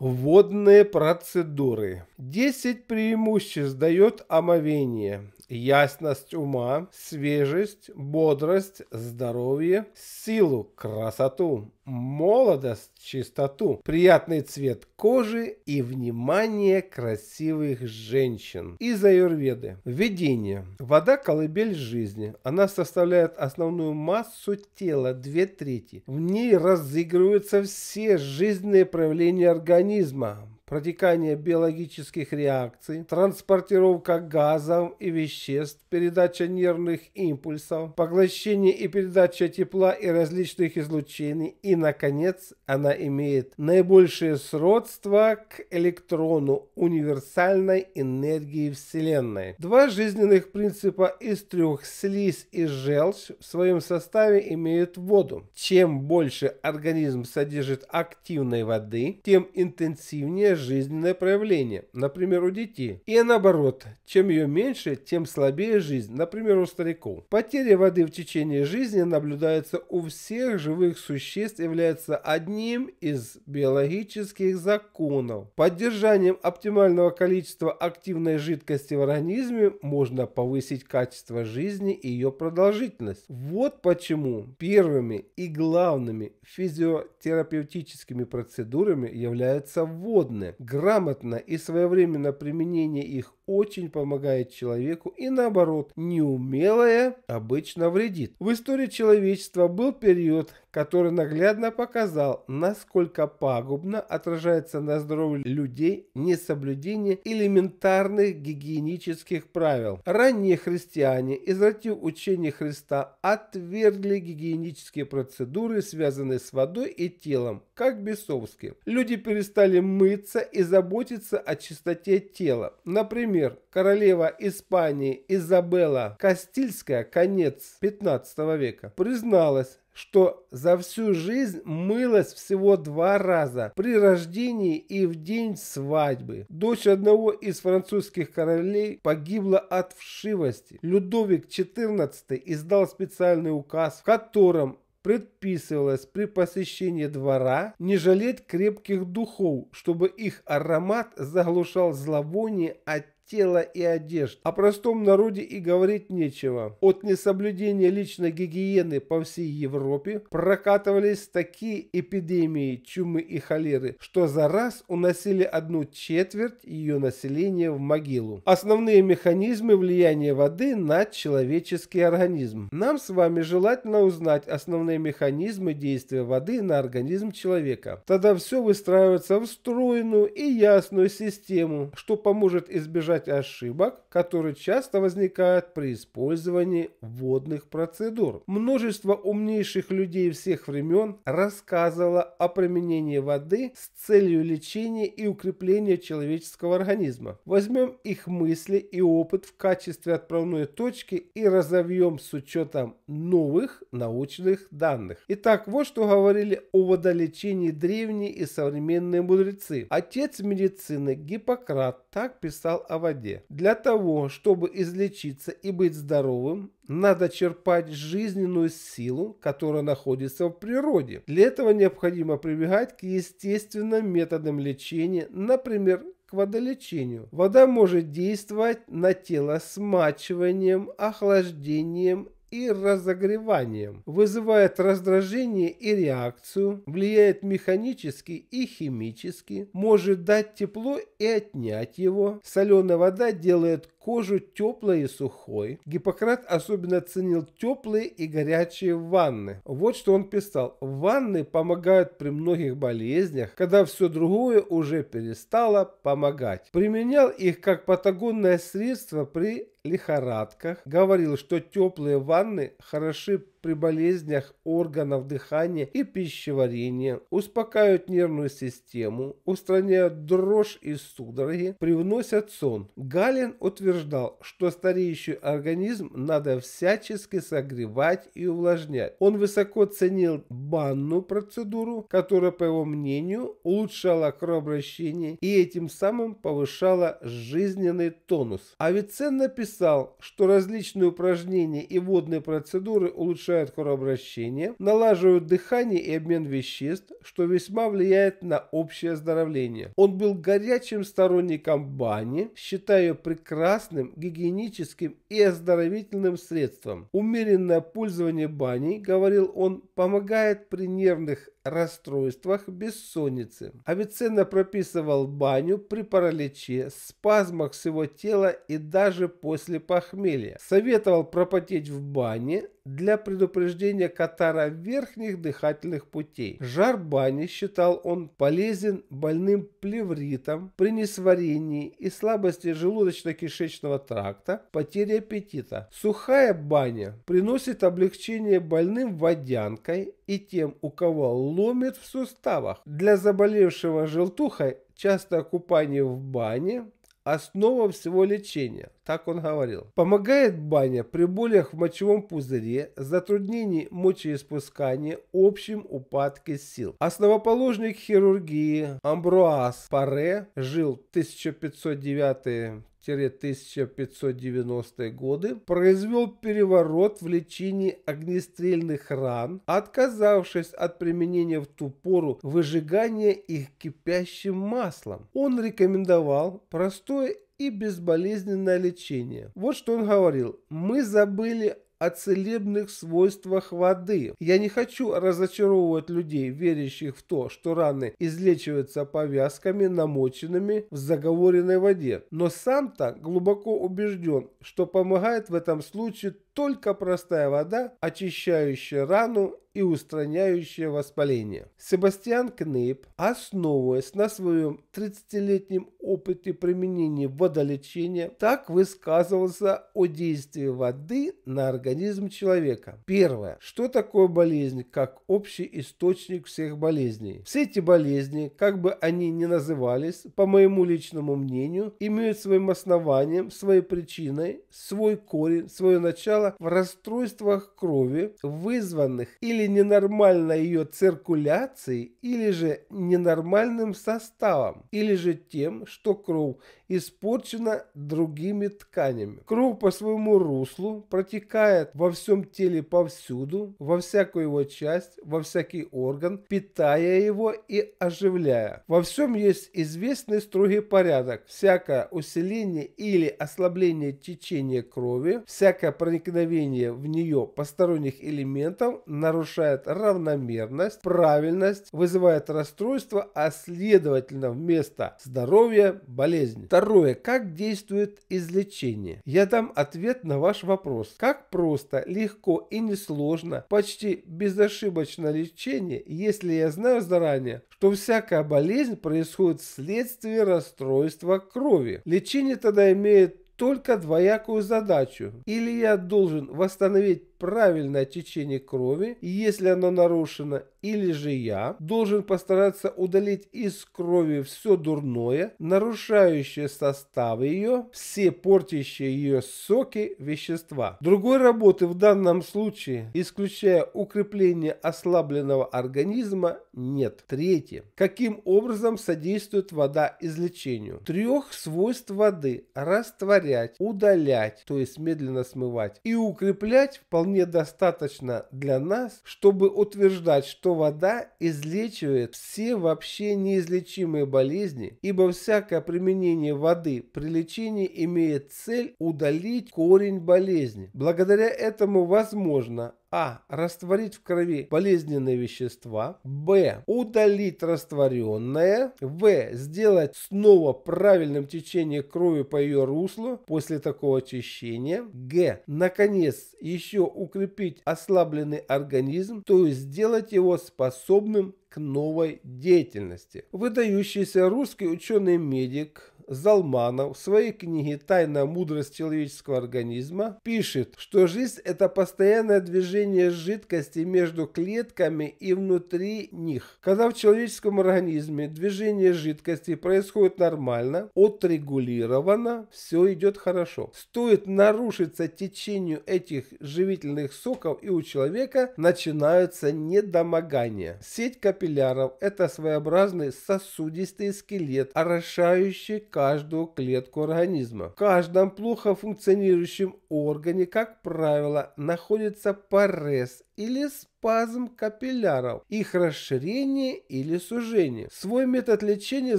Водные процедуры. 10 преимуществ дает омовение ясность ума, свежесть, бодрость, здоровье, силу, красоту, молодость, чистоту, приятный цвет кожи и внимание красивых женщин. Из аюрведы. Введение. Вода – колыбель жизни. Она составляет основную массу тела, две трети. В ней разыгрываются все жизненные проявления организма протекание биологических реакций, транспортировка газов и веществ, передача нервных импульсов, поглощение и передача тепла и различных излучений и, наконец, она имеет наибольшее сродство к электрону универсальной энергии Вселенной. Два жизненных принципа из трех слизь и желчь в своем составе имеют воду. Чем больше организм содержит активной воды, тем интенсивнее жизненное проявление, например, у детей. И наоборот, чем ее меньше, тем слабее жизнь, например, у стариков. Потеря воды в течение жизни наблюдается у всех живых существ, является одним из биологических законов. Поддержанием оптимального количества активной жидкости в организме можно повысить качество жизни и ее продолжительность. Вот почему первыми и главными физиотерапевтическими процедурами являются водные грамотно и своевременно применение их очень помогает человеку и наоборот, неумелое обычно вредит. В истории человечества был период, который наглядно показал, насколько пагубно отражается на здоровье людей несоблюдение элементарных гигиенических правил. Ранние христиане, извратив учение Христа, отвергли гигиенические процедуры, связанные с водой и телом, как бесовские. Люди перестали мыться и заботиться о чистоте тела. Например, например, королева Испании Изабелла Кастильская, конец 15 века, призналась, что за всю жизнь мылась всего два раза при рождении и в день свадьбы. Дочь одного из французских королей погибла от вшивости. Людовик XIV издал специальный указ, в котором предписывалось при посещении двора не жалеть крепких духов, чтобы их аромат заглушал зловоние от тела и одежд. О простом народе и говорить нечего. От несоблюдения личной гигиены по всей Европе прокатывались такие эпидемии чумы и холеры, что за раз уносили одну четверть ее населения в могилу. Основные механизмы влияния воды на человеческий организм. Нам с вами желательно узнать основные механизмы действия воды на организм человека. Тогда все выстраивается в стройную и ясную систему, что поможет избежать избежать ошибок, которые часто возникают при использовании водных процедур. Множество умнейших людей всех времен рассказывало о применении воды с целью лечения и укрепления человеческого организма. Возьмем их мысли и опыт в качестве отправной точки и разовьем с учетом новых научных данных. Итак, вот что говорили о водолечении древние и современные мудрецы. Отец медицины Гиппократ так писал о воде воде. Для того, чтобы излечиться и быть здоровым, надо черпать жизненную силу, которая находится в природе. Для этого необходимо прибегать к естественным методам лечения, например, к водолечению. Вода может действовать на тело смачиванием, охлаждением и разогреванием, вызывает раздражение и реакцию, влияет механически и химически, может дать тепло и отнять его. Соленая вода делает кожу теплой и сухой. Гиппократ особенно ценил теплые и горячие ванны. Вот что он писал. Ванны помогают при многих болезнях, когда все другое уже перестало помогать. Применял их как патагонное средство при лихорадках. Говорил, что теплые ванны хороши при болезнях органов дыхания и пищеварения, успокаивают нервную систему, устраняют дрожь и судороги, привносят сон. Галин утверждал, что стареющий организм надо всячески согревать и увлажнять. Он высоко ценил банную процедуру, которая, по его мнению, улучшала кровообращение и этим самым повышала жизненный тонус. Авиценна писал, что различные упражнения и водные процедуры улучшают улучшают кровообращение, налаживают дыхание и обмен веществ, что весьма влияет на общее оздоровление. Он был горячим сторонником бани, считая ее прекрасным гигиеническим и оздоровительным средством. Умеренное пользование баней, говорил он, помогает при нервных расстройствах бессонницы. Авиценна прописывал баню при параличе, спазмах всего тела и даже после похмелья. Советовал пропотеть в бане для предупреждения катара верхних дыхательных путей. Жар бани, считал он, полезен больным плевритом при несварении и слабости желудочно-кишечного тракта, потери аппетита. Сухая баня приносит облегчение больным водянкой и тем, у кого ломит в суставах. Для заболевшего желтухой часто купание в бане – основа всего лечения, так он говорил. Помогает баня при болях в мочевом пузыре, затруднении мочеиспускания, общем упадке сил. Основоположник хирургии Амбруаз Паре жил 1509 1590-1590 годы произвел переворот в лечении огнестрельных ран, отказавшись от применения в ту пору выжигания их кипящим маслом. Он рекомендовал простое и безболезненное лечение. Вот что он говорил. Мы забыли о целебных свойствах воды. Я не хочу разочаровывать людей, верящих в то, что раны излечиваются повязками, намоченными в заговоренной воде. Но сам-то глубоко убежден, что помогает в этом случае только простая вода, очищающая рану и устраняющее воспаление. Себастьян Кнейп, основываясь на своем 30-летнем опыте применения водолечения, так высказывался о действии воды на организм человека. Первое. Что такое болезнь как общий источник всех болезней? Все эти болезни, как бы они ни назывались, по моему личному мнению, имеют своим основанием, своей причиной, свой корень, свое начало в расстройствах крови, вызванных или или ненормальной ее циркуляцией, или же ненормальным составом, или же тем, что кровь испорчена другими тканями. Кровь по своему руслу протекает во всем теле повсюду, во всякую его часть, во всякий орган, питая его и оживляя. Во всем есть известный строгий порядок. Всякое усиление или ослабление течения крови, всякое проникновение в нее посторонних элементов нарушает равномерность, правильность, вызывает расстройство, а следовательно вместо здоровья болезнь. Второе. Как действует излечение? Я дам ответ на ваш вопрос. Как просто, легко и несложно, почти безошибочно лечение, если я знаю заранее, что всякая болезнь происходит вследствие расстройства крови. Лечение тогда имеет только двоякую задачу. Или я должен восстановить правильное течение крови, если оно нарушено, или же я должен постараться удалить из крови все дурное, нарушающее состав ее, все портящие ее соки вещества. Другой работы в данном случае, исключая укрепление ослабленного организма, нет. Третье. Каким образом содействует вода излечению? Трех свойств воды – растворять, удалять, то есть медленно смывать, и укреплять вполне вполне достаточно для нас, чтобы утверждать, что вода излечивает все вообще неизлечимые болезни, ибо всякое применение воды при лечении имеет цель удалить корень болезни. Благодаря этому возможно а. Растворить в крови болезненные вещества. Б. Удалить растворенное. В. Сделать снова правильным течение крови по ее руслу после такого очищения. Г. Наконец, еще укрепить ослабленный организм, то есть сделать его способным к новой деятельности. Выдающийся русский ученый-медик Залманов в своей книге «Тайная мудрость человеческого организма» пишет, что жизнь – это постоянное движение жидкости между клетками и внутри них. Когда в человеческом организме движение жидкости происходит нормально, отрегулировано, все идет хорошо. Стоит нарушиться течению этих живительных соков и у человека начинаются недомогания. Сеть капилляров – это своеобразный сосудистый скелет, орошающий каждую клетку организма. В каждом плохо функционирующем органе, как правило, находится парез или спазм капилляров, их расширение или сужение. Свой метод лечения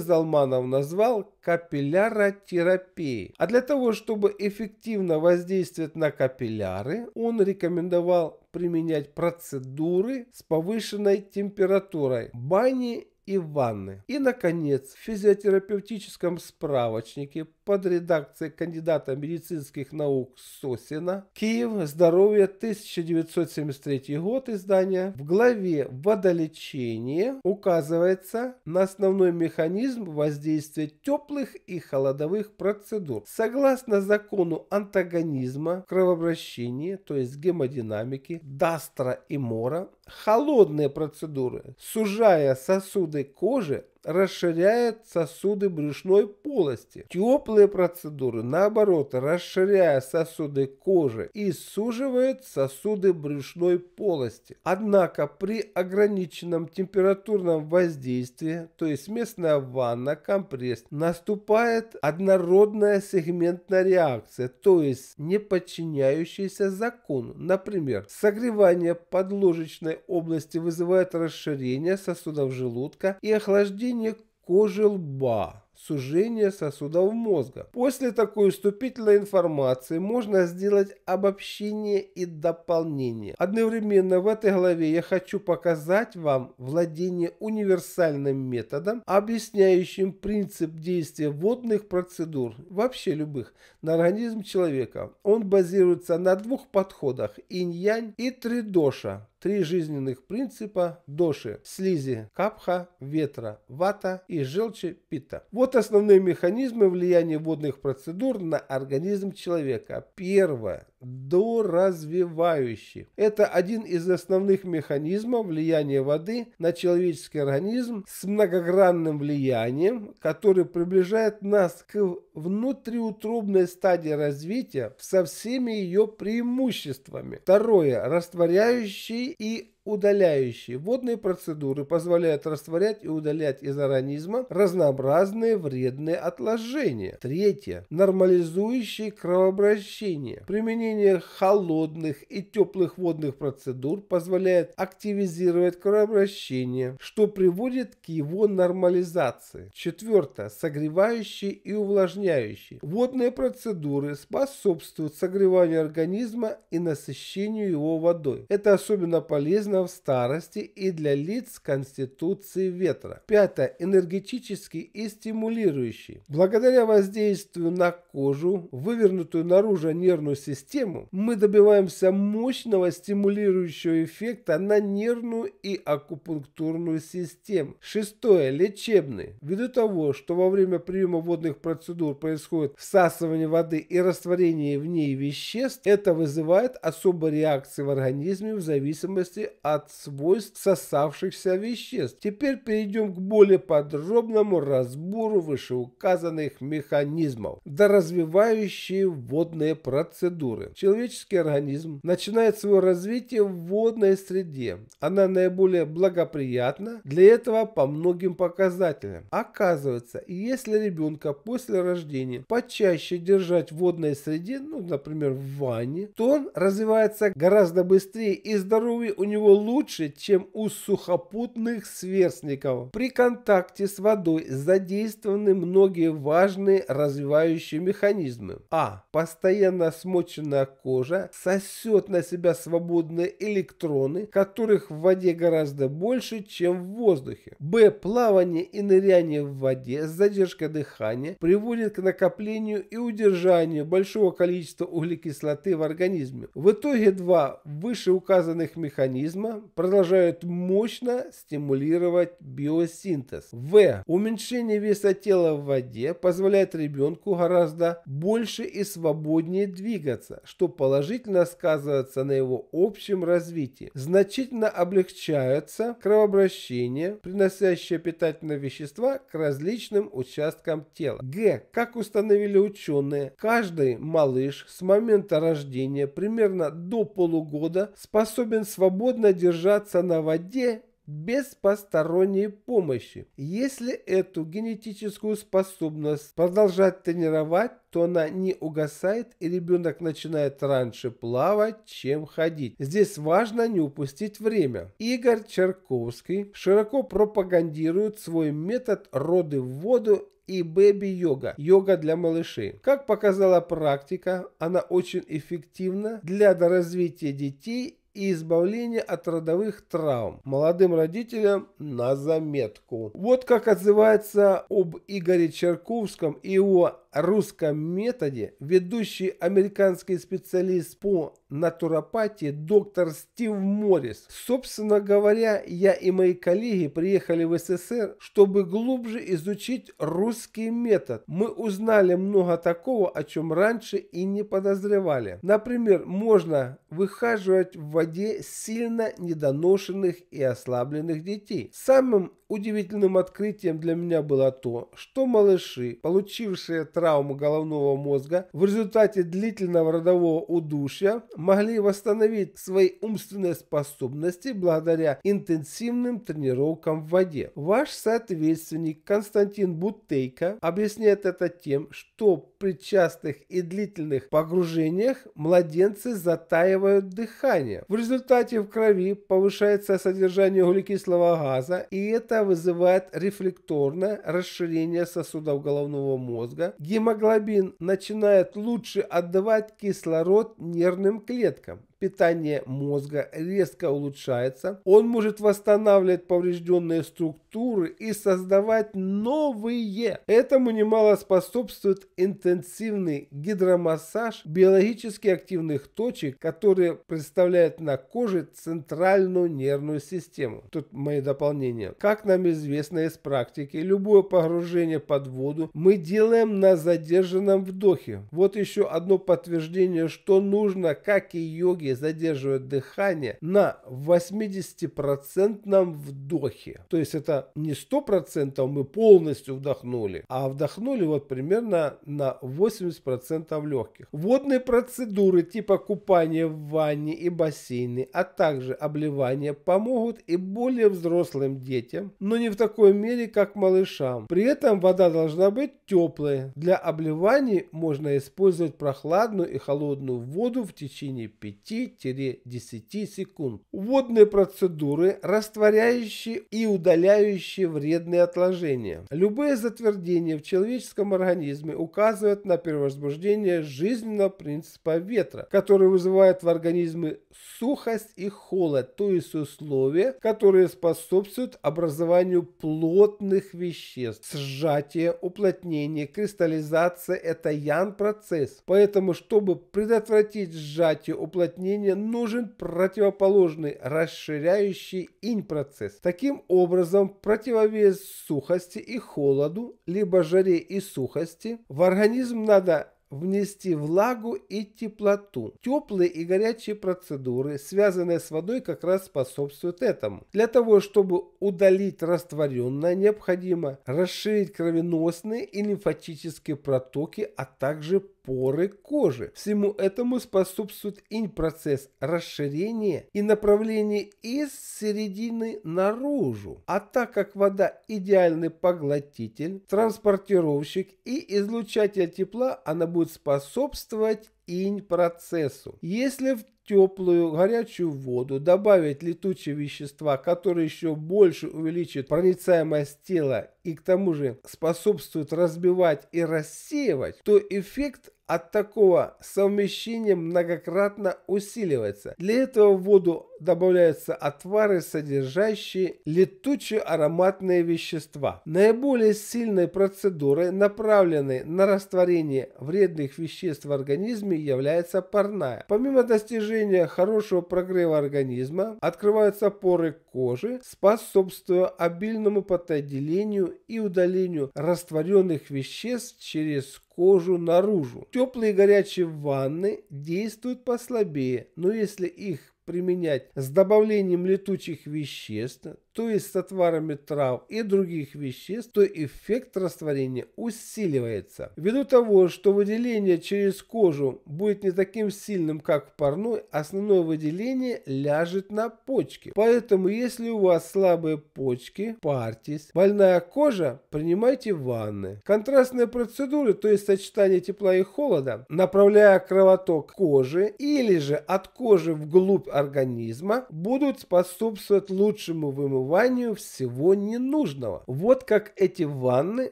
Залманов назвал капилляротерапией. А для того, чтобы эффективно воздействовать на капилляры, он рекомендовал применять процедуры с повышенной температурой, бани и ванны. И, наконец, в физиотерапевтическом справочнике под редакцией кандидата медицинских наук Сосина «Киев. Здоровье. 1973 год. Издание» в главе «Водолечение» указывается на основной механизм воздействия теплых и холодовых процедур. Согласно закону антагонизма кровообращения, то есть гемодинамики, дастра и мора, холодные процедуры, сужая сосуды кожи расширяет сосуды брюшной полости. Теплые процедуры, наоборот, расширяя сосуды кожи и суживает сосуды брюшной полости. Однако при ограниченном температурном воздействии, то есть местная ванна, компресс, наступает однородная сегментная реакция, то есть не подчиняющаяся закону. Например, согревание подложечной области вызывает расширение сосудов желудка и охлаждение воспаление кожи лба, сужение сосудов мозга. После такой уступительной информации можно сделать обобщение и дополнение. Одновременно в этой главе я хочу показать вам владение универсальным методом, объясняющим принцип действия водных процедур, вообще любых, на организм человека. Он базируется на двух подходах – инь-янь и тридоша, три жизненных принципа доши, слизи, капха, ветра, вата и желчи пита. Вот основные механизмы влияния водных процедур на организм человека. Первое доразвивающий. Это один из основных механизмов влияния воды на человеческий организм с многогранным влиянием, который приближает нас к внутриутробной стадии развития со всеми ее преимуществами. Второе. Растворяющий и удаляющие. Водные процедуры позволяют растворять и удалять из организма разнообразные вредные отложения. Третье. Нормализующие кровообращение. Применение холодных и теплых водных процедур позволяет активизировать кровообращение, что приводит к его нормализации. Четвертое. Согревающие и увлажняющие. Водные процедуры способствуют согреванию организма и насыщению его водой. Это особенно полезно полезна в старости и для лиц конституции ветра. Пятое. Энергетический и стимулирующий. Благодаря воздействию на кожу, вывернутую наружу нервную систему, мы добиваемся мощного стимулирующего эффекта на нервную и акупунктурную систему. Шестое. Лечебный. Ввиду того, что во время приема водных процедур происходит всасывание воды и растворение в ней веществ, это вызывает особые реакции в организме в зависимости от свойств сосавшихся веществ. Теперь перейдем к более подробному разбору вышеуказанных механизмов. Доразвивающие водные процедуры. Человеческий организм начинает свое развитие в водной среде. Она наиболее благоприятна для этого по многим показателям. Оказывается, если ребенка после рождения почаще держать в водной среде, ну, например, в ванне, то он развивается гораздо быстрее и здоровье у него лучше, чем у сухопутных сверстников. При контакте с водой задействованы многие важные развивающие механизмы. А. Постоянно смоченная кожа сосет на себя свободные электроны, которых в воде гораздо больше, чем в воздухе. Б. Плавание и ныряние в воде с задержкой дыхания приводит к накоплению и удержанию большого количества углекислоты в организме. В итоге два вышеуказанных механизма организма продолжают мощно стимулировать биосинтез. В. Уменьшение веса тела в воде позволяет ребенку гораздо больше и свободнее двигаться, что положительно сказывается на его общем развитии. Значительно облегчается кровообращение, приносящее питательные вещества к различным участкам тела. Г. Как установили ученые, каждый малыш с момента рождения примерно до полугода способен свободно держаться на воде без посторонней помощи. Если эту генетическую способность продолжать тренировать, то она не угасает и ребенок начинает раньше плавать, чем ходить. Здесь важно не упустить время. Игорь Черковский широко пропагандирует свой метод роды в воду и бэби-йога, йога для малышей. Как показала практика, она очень эффективна для развития детей и избавление от родовых травм. Молодым родителям на заметку. Вот как отзывается об Игоре Черковском и его русском методе ведущий американский специалист по натуропатии доктор Стив Моррис. Собственно говоря, я и мои коллеги приехали в СССР, чтобы глубже изучить русский метод. Мы узнали много такого, о чем раньше и не подозревали. Например, можно выхаживать в воде сильно недоношенных и ослабленных детей. Самым удивительным открытием для меня было то, что малыши, получившие травму, травм головного мозга в результате длительного родового удушья могли восстановить свои умственные способности благодаря интенсивным тренировкам в воде. Ваш соответственник Константин Бутейко объясняет это тем, что при частых и длительных погружениях младенцы затаивают дыхание. В результате в крови повышается содержание углекислого газа, и это вызывает рефлекторное расширение сосудов головного мозга, гемоглобин начинает лучше отдавать кислород нервным клеткам питание мозга резко улучшается, он может восстанавливать поврежденные структуры и создавать новые. Этому немало способствует интенсивный гидромассаж биологически активных точек, которые представляют на коже центральную нервную систему. Тут мои дополнения. Как нам известно из практики, любое погружение под воду мы делаем на задержанном вдохе. Вот еще одно подтверждение, что нужно, как и йоги, легкие задерживают дыхание на 80% вдохе. То есть это не 100% мы полностью вдохнули, а вдохнули вот примерно на 80% легких. Водные процедуры типа купания в ванне и бассейне, а также обливание помогут и более взрослым детям, но не в такой мере, как малышам. При этом вода должна быть теплой. Для обливаний можно использовать прохладную и холодную воду в течение 5 5-10 секунд. Водные процедуры, растворяющие и удаляющие вредные отложения. Любые затвердения в человеческом организме указывают на перевозбуждение жизненного принципа ветра, который вызывает в организме сухость и холод, то есть условия, которые способствуют образованию плотных веществ, сжатие, уплотнение, кристаллизация – это ян-процесс. Поэтому, чтобы предотвратить сжатие, уплотнение, изменения нужен противоположный расширяющий инь-процесс. Таким образом, противовес сухости и холоду, либо жаре и сухости, в организм надо внести влагу и теплоту. Теплые и горячие процедуры, связанные с водой, как раз способствуют этому. Для того, чтобы удалить растворенное, необходимо расширить кровеносные и лимфатические протоки, а также поры кожи. Всему этому способствует инь-процесс расширения и направления из середины наружу. А так как вода идеальный поглотитель, транспортировщик и излучатель тепла, она будет способствовать инь-процессу. Если в теплую горячую воду, добавить летучие вещества, которые еще больше увеличат проницаемость тела и к тому же способствуют разбивать и рассеивать, то эффект от такого совмещения многократно усиливается. Для этого в воду добавляются отвары, содержащие летучие ароматные вещества. Наиболее сильной процедурой, направленной на растворение вредных веществ в организме, является парная. Помимо достижения достижения хорошего прогрева организма открываются поры кожи, способствуя обильному потоотделению и удалению растворенных веществ через кожу наружу. Теплые и горячие ванны действуют послабее, но если их применять с добавлением летучих веществ, то есть с отварами трав и других веществ, то эффект растворения усиливается. Ввиду того, что выделение через кожу будет не таким сильным, как в парной, основное выделение ляжет на почки. Поэтому, если у вас слабые почки, парьтесь. Больная кожа, принимайте ванны. Контрастные процедуры, то есть сочетание тепла и холода, направляя кровоток кожи или же от кожи вглубь организма, будут способствовать лучшему вымыванию смыванию всего ненужного. Вот как эти ванны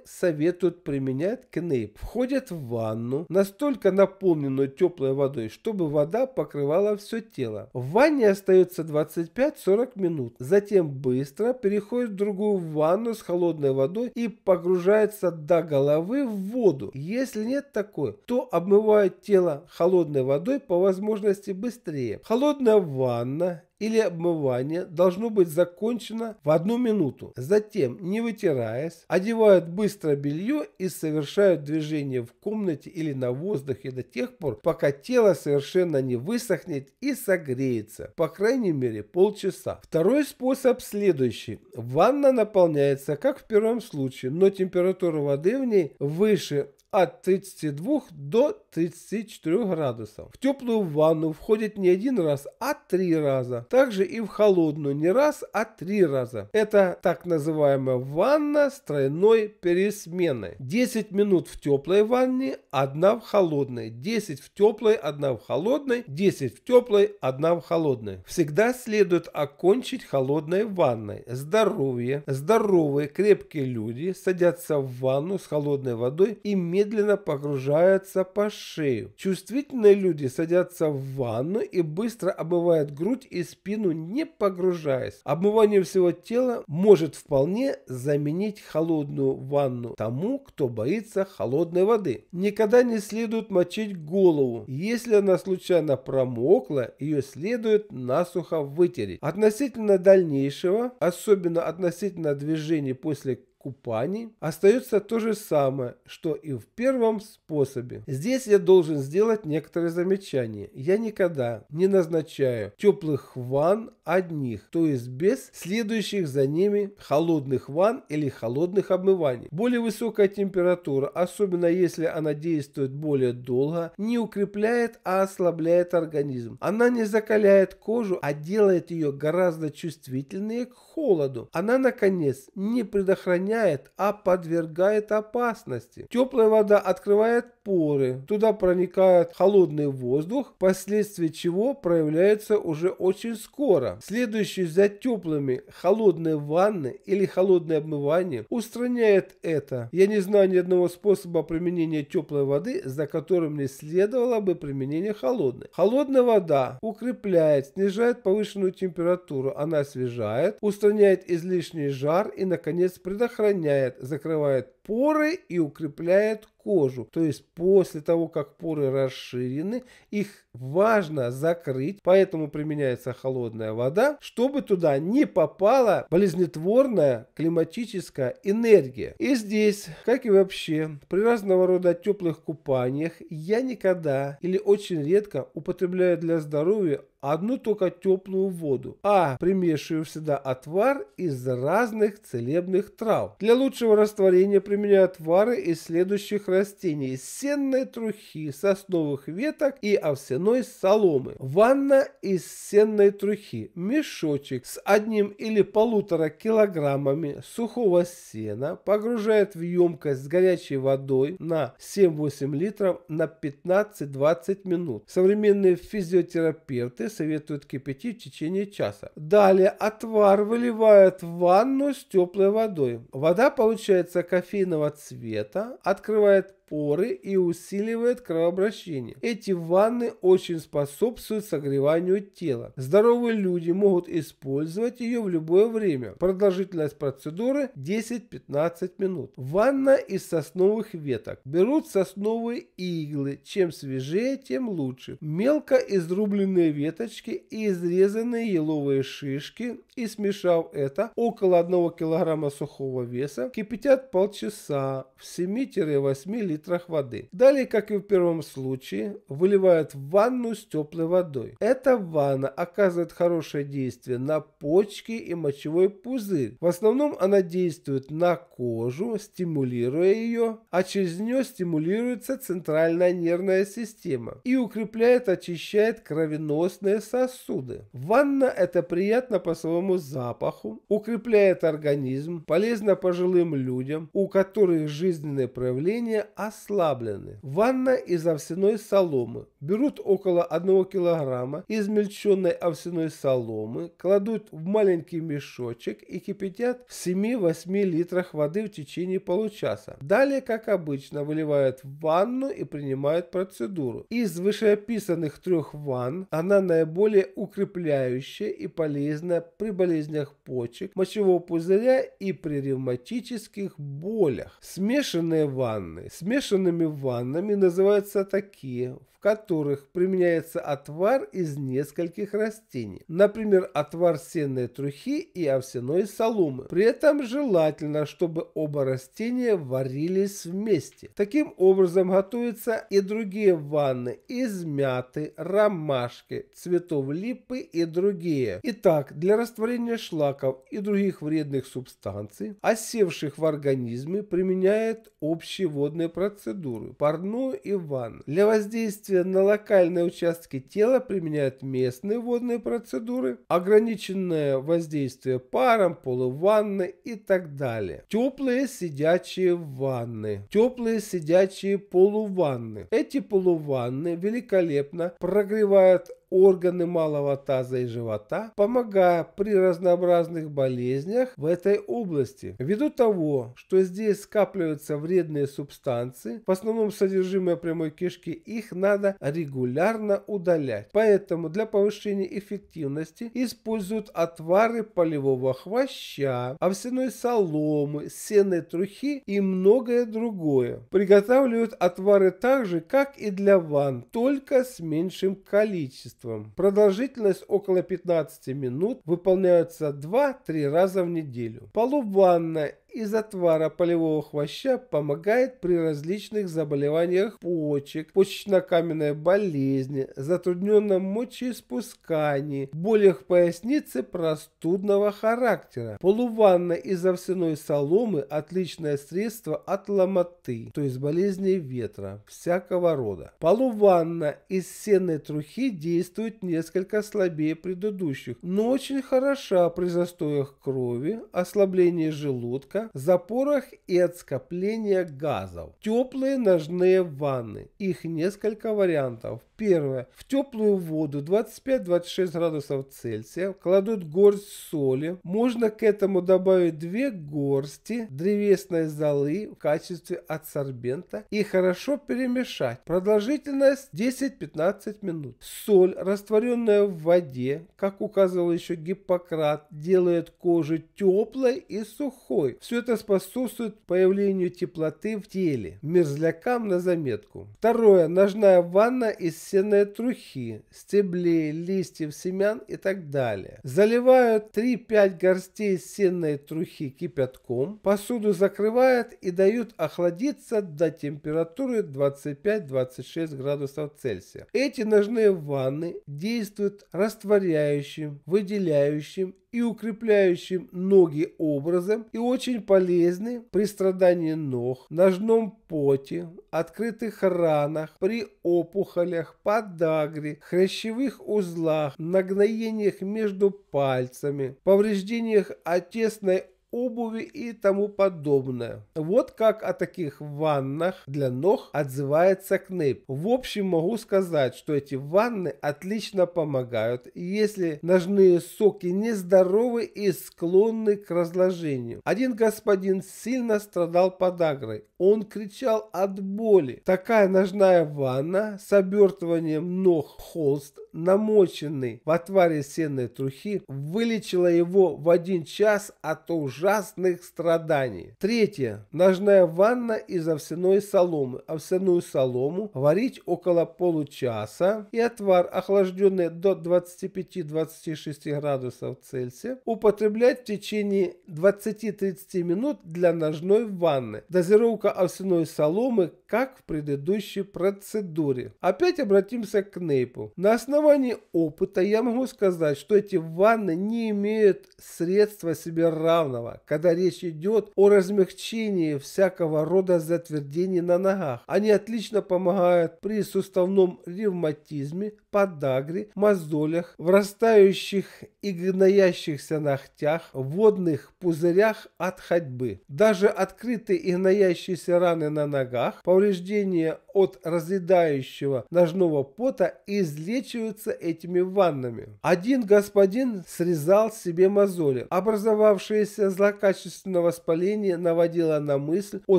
советуют применять кнейп. Входят в ванну, настолько наполненную теплой водой, чтобы вода покрывала все тело. В ванне остается 25-40 минут. Затем быстро переходит в другую ванну с холодной водой и погружается до головы в воду. Если нет такой, то обмывает тело холодной водой по возможности быстрее. Холодная ванна или обмывание должно быть закончено в одну минуту. Затем, не вытираясь, одевают быстро белье и совершают движение в комнате или на воздухе до тех пор, пока тело совершенно не высохнет и согреется, по крайней мере полчаса. Второй способ следующий. Ванна наполняется, как в первом случае, но температура воды в ней выше от 32 до 34 градусов. В теплую ванну входит не один раз, а три раза. Также и в холодную не раз, а три раза. Это так называемая ванна с тройной пересменой. 10 минут в теплой ванне, одна в холодной. 10 в теплой, одна в холодной. 10 в теплой, одна в холодной. Всегда следует окончить холодной ванной. Здоровье, здоровые крепкие люди садятся в ванну с холодной водой и медленно медленно погружается по шею. Чувствительные люди садятся в ванну и быстро обмывают грудь и спину, не погружаясь. Обмывание всего тела может вполне заменить холодную ванну тому, кто боится холодной воды. Никогда не следует мочить голову. Если она случайно промокла, ее следует насухо вытереть. Относительно дальнейшего, особенно относительно движений после купании остается то же самое, что и в первом способе. Здесь я должен сделать некоторые замечания. Я никогда не назначаю теплых ванн одних, то есть без следующих за ними холодных ванн или холодных обмываний. Более высокая температура, особенно если она действует более долго, не укрепляет, а ослабляет организм. Она не закаляет кожу, а делает ее гораздо чувствительнее к холоду. Она, наконец, не предохраняет наполняет, а подвергает опасности. Теплая вода открывает поры, туда проникает холодный воздух, последствия чего проявляются уже очень скоро. Следующий за теплыми холодные ванны или холодное обмывание устраняет это. Я не знаю ни одного способа применения теплой воды, за которым не следовало бы применение холодной. Холодная вода укрепляет, снижает повышенную температуру, она освежает, устраняет излишний жар и, наконец, предохраняет охраняет, закрывает поры и укрепляет кожу. То есть после того, как поры расширены, их важно закрыть, поэтому применяется холодная вода, чтобы туда не попала болезнетворная климатическая энергия. И здесь, как и вообще, при разного рода теплых купаниях я никогда или очень редко употребляю для здоровья одну только теплую воду, а примешиваю всегда отвар из разных целебных трав. Для лучшего растворения применяют отвары из следующих растений. Сенной трухи, сосновых веток и овсяной соломы. Ванна из сенной трухи. Мешочек с одним или полутора килограммами сухого сена погружает в емкость с горячей водой на 7-8 литров на 15-20 минут. Современные физиотерапевты советуют кипятить в течение часа. Далее отвар выливают в ванну с теплой водой. Вода получается кофе кофейного цвета, открывает поры и усиливает кровообращение. Эти ванны очень способствуют согреванию тела. Здоровые люди могут использовать ее в любое время. Продолжительность процедуры 10-15 минут. Ванна из сосновых веток. Берут сосновые иглы. Чем свежее, тем лучше. Мелко изрубленные веточки и изрезанные еловые шишки и смешав это около 1 кг сухого веса кипятят полчаса в 7-8 литров литрах воды. Далее, как и в первом случае, выливают в ванну с теплой водой. Эта ванна оказывает хорошее действие на почки и мочевой пузырь. В основном она действует на кожу, стимулируя ее, а через нее стимулируется центральная нервная система и укрепляет, очищает кровеносные сосуды. Ванна это приятно по своему запаху, укрепляет организм, полезно пожилым людям, у которых жизненные проявления – ослаблены. Ванна из овсяной соломы. Берут около 1 килограмма измельченной овсяной соломы, кладут в маленький мешочек и кипятят в 7-8 литрах воды в течение получаса. Далее, как обычно, выливают в ванну и принимают процедуру. Из вышеописанных трех ванн она наиболее укрепляющая и полезная при болезнях почек, мочевого пузыря и при ревматических болях. Смешанные ванны. Смешанные Смешанными ваннами называются такие, которых применяется отвар из нескольких растений, например, отвар сенной трухи и овсяной соломы. При этом желательно, чтобы оба растения варились вместе. Таким образом готовятся и другие ванны из мяты, ромашки, цветов липы и другие. Итак, для растворения шлаков и других вредных субстанций, осевших в организме, применяют общие водные процедуры – парную и ванну. Для воздействия воздействия на локальные участки тела применяют местные водные процедуры, ограниченное воздействие паром, полуванны и так далее. Теплые сидячие ванны, теплые сидячие полуванны. Эти полуванны великолепно прогревают органы малого таза и живота, помогая при разнообразных болезнях в этой области. Ввиду того, что здесь скапливаются вредные субстанции, в основном содержимое прямой кишки, их надо регулярно удалять. Поэтому для повышения эффективности используют отвары полевого хвоща, овсяной соломы, сенной трухи и многое другое. Приготавливают отвары так же, как и для ванн, только с меньшим количеством количеством. Продолжительность около 15 минут выполняются 2-3 раза в неделю. полу Полуванна из отвара полевого хвоща помогает при различных заболеваниях почек, почечно-каменной болезни, затрудненном мочеиспускании, болях поясницы простудного характера. Полуванна из овсяной соломы – отличное средство от ломоты, то есть болезни ветра, всякого рода. Полуванна из сенной трухи действует несколько слабее предыдущих, но очень хороша при застоях крови, ослаблении желудка, света, запорах и от скопления газов. Теплые ножные ванны. Их несколько вариантов. Первое. В теплую воду 25-26 градусов Цельсия кладут горсть соли. Можно к этому добавить две горсти древесной золы в качестве адсорбента и хорошо перемешать. Продолжительность 10-15 минут. Соль, растворенная в воде, как указывал еще Гиппократ, делает кожу теплой и сухой. В все это способствует появлению теплоты в теле, мерзлякам на заметку. Второе. Ножная ванна из сенной трухи, стеблей, листьев, семян и так далее. Заливают 3-5 горстей сенной трухи кипятком, посуду закрывают и дают охладиться до температуры 25-26 градусов Цельсия. Эти ножные ванны действуют растворяющим, выделяющим и укрепляющим ноги образом и очень полезны при страдании ног, ножном поте, открытых ранах, при опухолях, подагре, хрящевых узлах, нагноениях между пальцами, повреждениях отесной обуви и тому подобное. Вот как о таких ваннах для ног отзывается Кнейп. В общем, могу сказать, что эти ванны отлично помогают, если ножные соки нездоровы и склонны к разложению. Один господин сильно страдал подагрой. Он кричал от боли. Такая ножная ванна с обертыванием ног холст, намоченный в отваре сенной трухи, вылечила его в один час, а то уже ужасных страданий. Третье. Ножная ванна из овсяной соломы. Овсяную солому варить около получаса и отвар, охлажденный до 25-26 градусов Цельсия, употреблять в течение 20-30 минут для ножной ванны. Дозировка овсяной соломы, как в предыдущей процедуре. Опять обратимся к нейпу. На основании опыта я могу сказать, что эти ванны не имеют средства себе равного права, когда речь идет о размягчении всякого рода затвердений на ногах. Они отлично помогают при суставном ревматизме, подагре, мозолях, врастающих и гноящихся ногтях, водных пузырях от ходьбы. Даже открытые и гноящиеся раны на ногах, повреждения от разъедающего ножного пота излечиваются этими ваннами. Один господин срезал себе мозоли. Образовавшееся злокачественное воспаление наводило на мысль о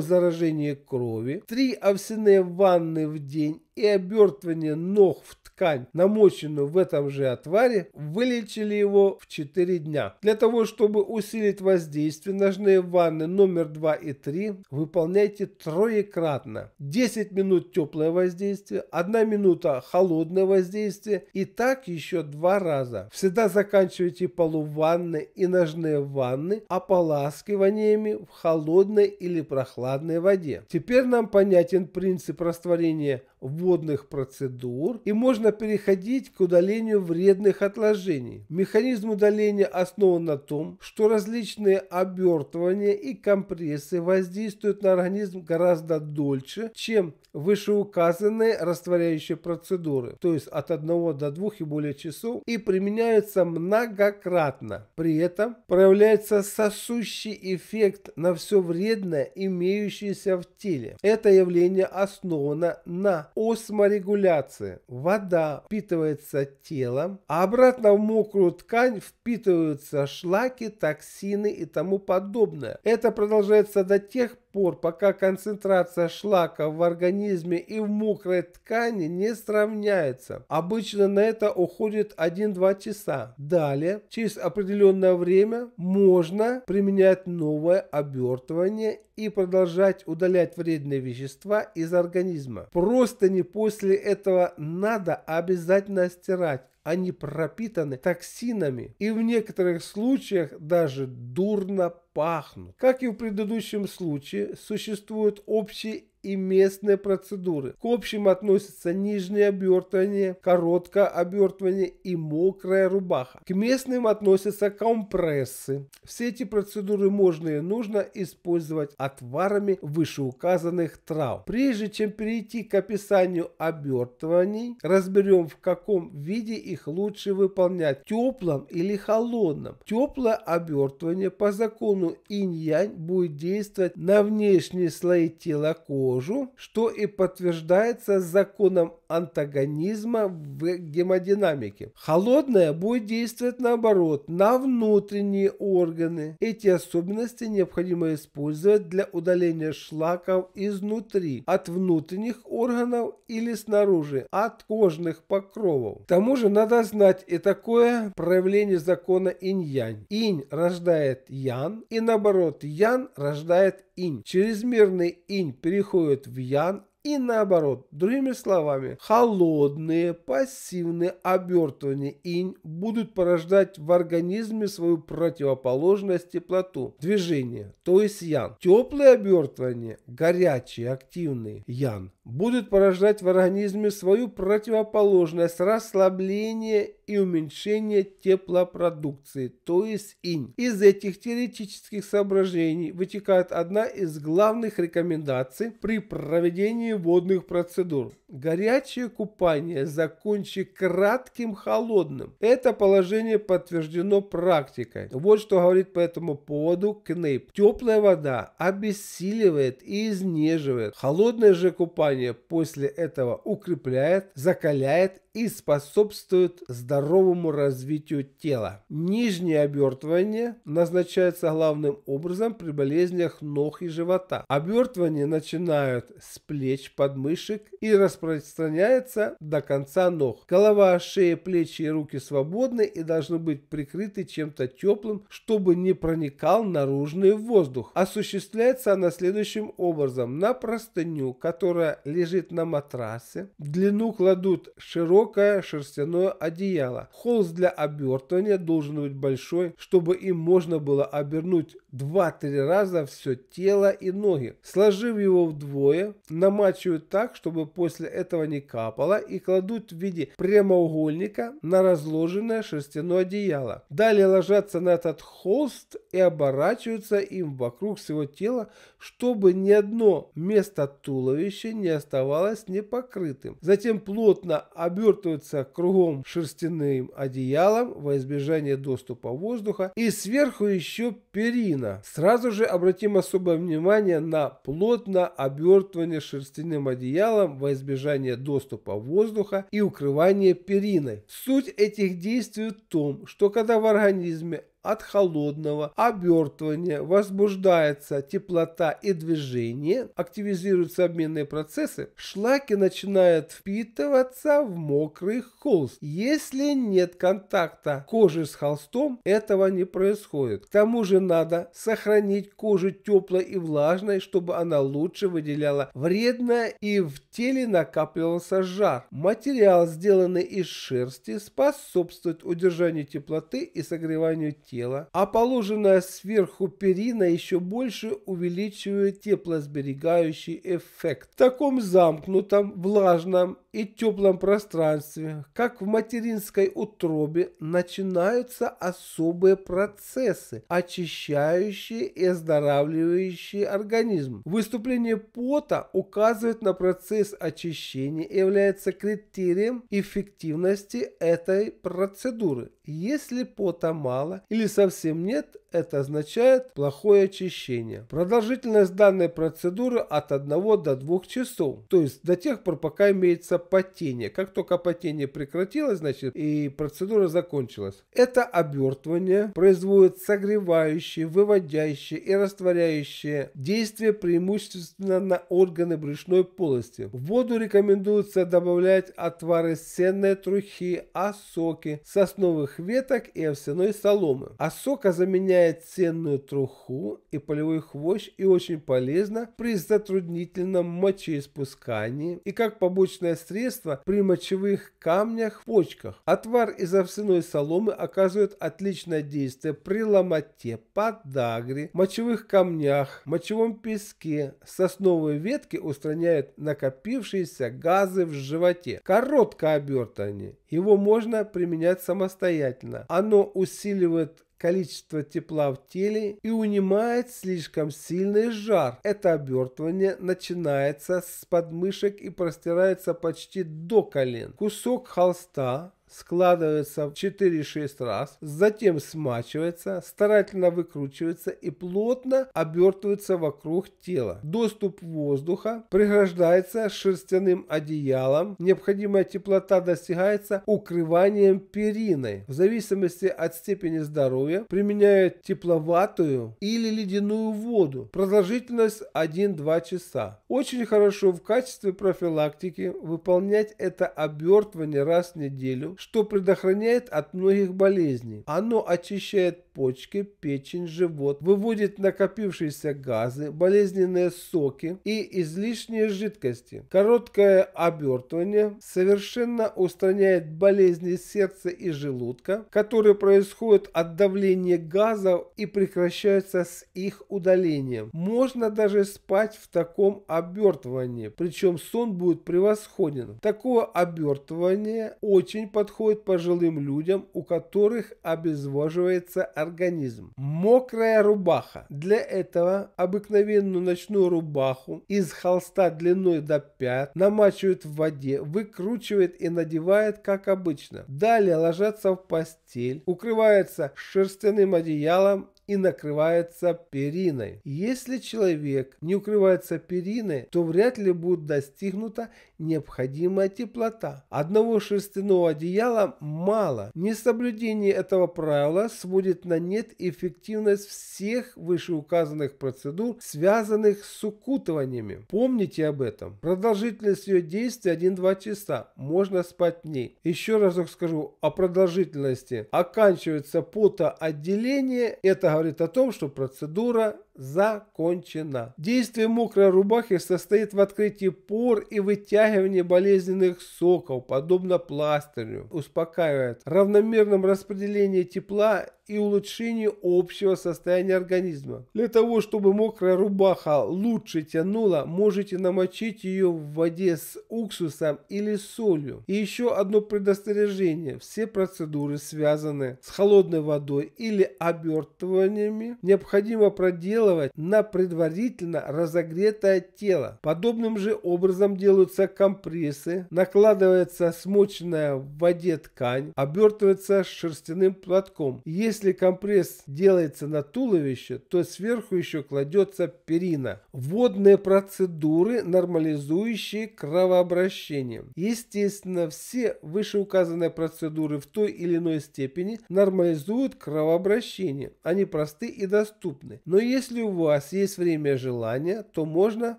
заражении крови. Три овсяные ванны в день и обертывание ног в ткань, намоченную в этом же отваре, вылечили его в 4 дня. Для того, чтобы усилить воздействие, ножные ванны номер 2 и 3 выполняйте троекратно. 10 минут теплое воздействие, 1 минута холодное воздействие и так еще два раза. Всегда заканчивайте полуванны и ножные ванны ополаскиваниями в холодной или прохладной воде. Теперь нам понятен принцип растворения водных процедур и можно переходить к удалению вредных отложений. Механизм удаления основан на том, что различные обертывания и компрессы воздействуют на организм гораздо дольше, чем вышеуказанные растворяющие процедуры, то есть от 1 до 2 и более часов, и применяются многократно. При этом проявляется сосущий эффект на все вредное, имеющееся в теле. Это явление основано на осморегуляции. Вода впитывается телом, а обратно в мокрую ткань впитываются шлаки, токсины и тому подобное. Это продолжается до тех пор, пока концентрация шлака в организме и в мокрой ткани не сравняется. Обычно на это уходит 1-2 часа. Далее, через определенное время, можно применять новое обертывание и продолжать удалять вредные вещества из организма. Просто не после этого надо обязательно стирать они пропитаны токсинами и в некоторых случаях даже дурно пахнут. Как и в предыдущем случае, существуют общие и местные процедуры. К общим относятся нижнее обертывание, короткое обертывание и мокрая рубаха. К местным относятся компрессы. Все эти процедуры можно и нужно использовать отварами вышеуказанных трав. Прежде чем перейти к описанию обертываний, разберем в каком виде их лучше выполнять, теплом или холодном. Теплое обертывание по закону инь-янь будет действовать на внешние слои тела кожи кожу, что и подтверждается законом антагонизма в гемодинамике. Холодная будет действовать наоборот, на внутренние органы. Эти особенности необходимо использовать для удаления шлаков изнутри, от внутренних органов или снаружи, от кожных покровов. К тому же надо знать и такое проявление закона инь-янь. Инь рождает ян, и наоборот, ян рождает инь. Чрезмерный инь переходит в ян и наоборот, другими словами, холодные, пассивные обертывания инь будут порождать в организме свою противоположность теплоту, движение, то есть ян. Теплые обертывания, горячие, активные, ян будут порождать в организме свою противоположность – расслабление и уменьшение теплопродукции, то есть инь. Из этих теоретических соображений вытекает одна из главных рекомендаций при проведении водных процедур. Горячее купание закончи кратким холодным. Это положение подтверждено практикой. Вот что говорит по этому поводу Кнейп. Теплая вода обессиливает и изнеживает. Холодное же купание пребывание после этого укрепляет, закаляет и способствует здоровому развитию тела. Нижнее обертывание назначается главным образом при болезнях ног и живота. Обертывание начинают с плеч, подмышек и распространяется до конца ног. Голова, шея, плечи и руки свободны и должны быть прикрыты чем-то теплым, чтобы не проникал наружный воздух. Осуществляется она следующим образом. На простыню, которая лежит на матрасе. В длину кладут широкое шерстяное одеяло. Холст для обертывания должен быть большой, чтобы им можно было обернуть два-три раза все тело и ноги. Сложив его вдвое, намачивают так, чтобы после этого не капало и кладут в виде прямоугольника на разложенное шерстяное одеяло. Далее ложатся на этот холст и оборачиваются им вокруг всего тела, чтобы ни одно место туловища не оставалось непокрытым. Затем плотно обертываются кругом шерстяным одеялом во избежание доступа воздуха и сверху еще перин длина. Сразу же обратим особое внимание на плотно обертывание шерстяным одеялом во избежание доступа воздуха и укрывание периной. Суть этих действий в том, что когда в организме от холодного обертывания возбуждается теплота и движение, активизируются обменные процессы, шлаки начинают впитываться в мокрый холст. Если нет контакта кожи с холстом, этого не происходит. К тому же надо сохранить кожу теплой и влажной, чтобы она лучше выделяла вредное и в теле накапливался жар. Материал, сделанный из шерсти, способствует удержанию теплоты и согреванию тела, а положенная сверху перина еще больше увеличивает теплосберегающий эффект. В таком замкнутом, влажном и теплом пространстве, как в материнской утробе, начинаются особые процессы, очищающие и оздоравливающие организм. Выступление пота указывает на процесс очищения и является критерием эффективности этой процедуры. Если пота мало или совсем нет, это означает плохое очищение. Продолжительность данной процедуры от 1 до 2 часов, то есть до тех пор, пока имеется потение. Как только потение прекратилось, значит, и процедура закончилась. Это обертывание производит согревающее, выводящее и растворяющее действие преимущественно на органы брюшной полости. В воду рекомендуется добавлять отвары сенной трухи, осоки, сосновых еловых веток и овсяной соломы. Осока а заменяет ценную труху и полевой хвощ и очень полезна при затруднительном мочеиспускании и как побочное средство при мочевых камнях в почках. Отвар из овсяной соломы оказывает отличное действие при ломоте, подагре, мочевых камнях, мочевом песке. Сосновые ветки устраняют накопившиеся газы в животе. Короткое обертание. Его можно применять самостоятельно самостоятельно. Оно усиливает количество тепла в теле и унимает слишком сильный жар. Это обертывание начинается с подмышек и простирается почти до колен. Кусок холста складывается в 4-6 раз, затем смачивается, старательно выкручивается и плотно обертывается вокруг тела. Доступ воздуха преграждается шерстяным одеялом, необходимая теплота достигается укрыванием периной. В зависимости от степени здоровья применяют тепловатую или ледяную воду. Продолжительность 1-2 часа. Очень хорошо в качестве профилактики выполнять это обертывание раз в неделю, что предохраняет от многих болезней. Оно очищает почки, печень, живот, выводит накопившиеся газы, болезненные соки и излишние жидкости. Короткое обертывание совершенно устраняет болезни сердца и желудка, которые происходят от давления газов и прекращаются с их удалением. Можно даже спать в таком обертывании, причем сон будет превосходен. Такое обертывание очень подходит подходит пожилым людям, у которых обезвоживается организм. Мокрая рубаха. Для этого обыкновенную ночную рубаху из холста длиной до пят намачивают в воде, выкручивает и надевает, как обычно. Далее ложатся в постель, укрываются шерстяным одеялом и накрывается периной. Если человек не укрывается периной, то вряд ли будет достигнута необходимая теплота. Одного шерстяного одеяла мало. Несоблюдение этого правила сводит на нет эффективность всех вышеуказанных процедур, связанных с укутываниями. Помните об этом. Продолжительность ее действия 1-2 часа. Можно спать в ней. Еще разок скажу о продолжительности. Оканчивается потоотделение. Это говорит о том, что процедура закончена. Действие мокрой рубахи состоит в открытии пор и вытягивании болезненных соков, подобно пластырю. Успокаивает. Равномерном распределении тепла и улучшении общего состояния организма. Для того, чтобы мокрая рубаха лучше тянула, можете намочить ее в воде с уксусом или солью. И еще одно предостережение. Все процедуры связаны с холодной водой или обертываниями. Необходимо проделать возделывать на предварительно разогретое тело. Подобным же образом делаются компрессы, накладывается смоченная в воде ткань, обертывается шерстяным платком. Если компресс делается на туловище, то сверху еще кладется перина. Водные процедуры, нормализующие кровообращение. Естественно, все вышеуказанные процедуры в той или иной степени нормализуют кровообращение. Они просты и доступны. Но если если у вас есть время и желание, то можно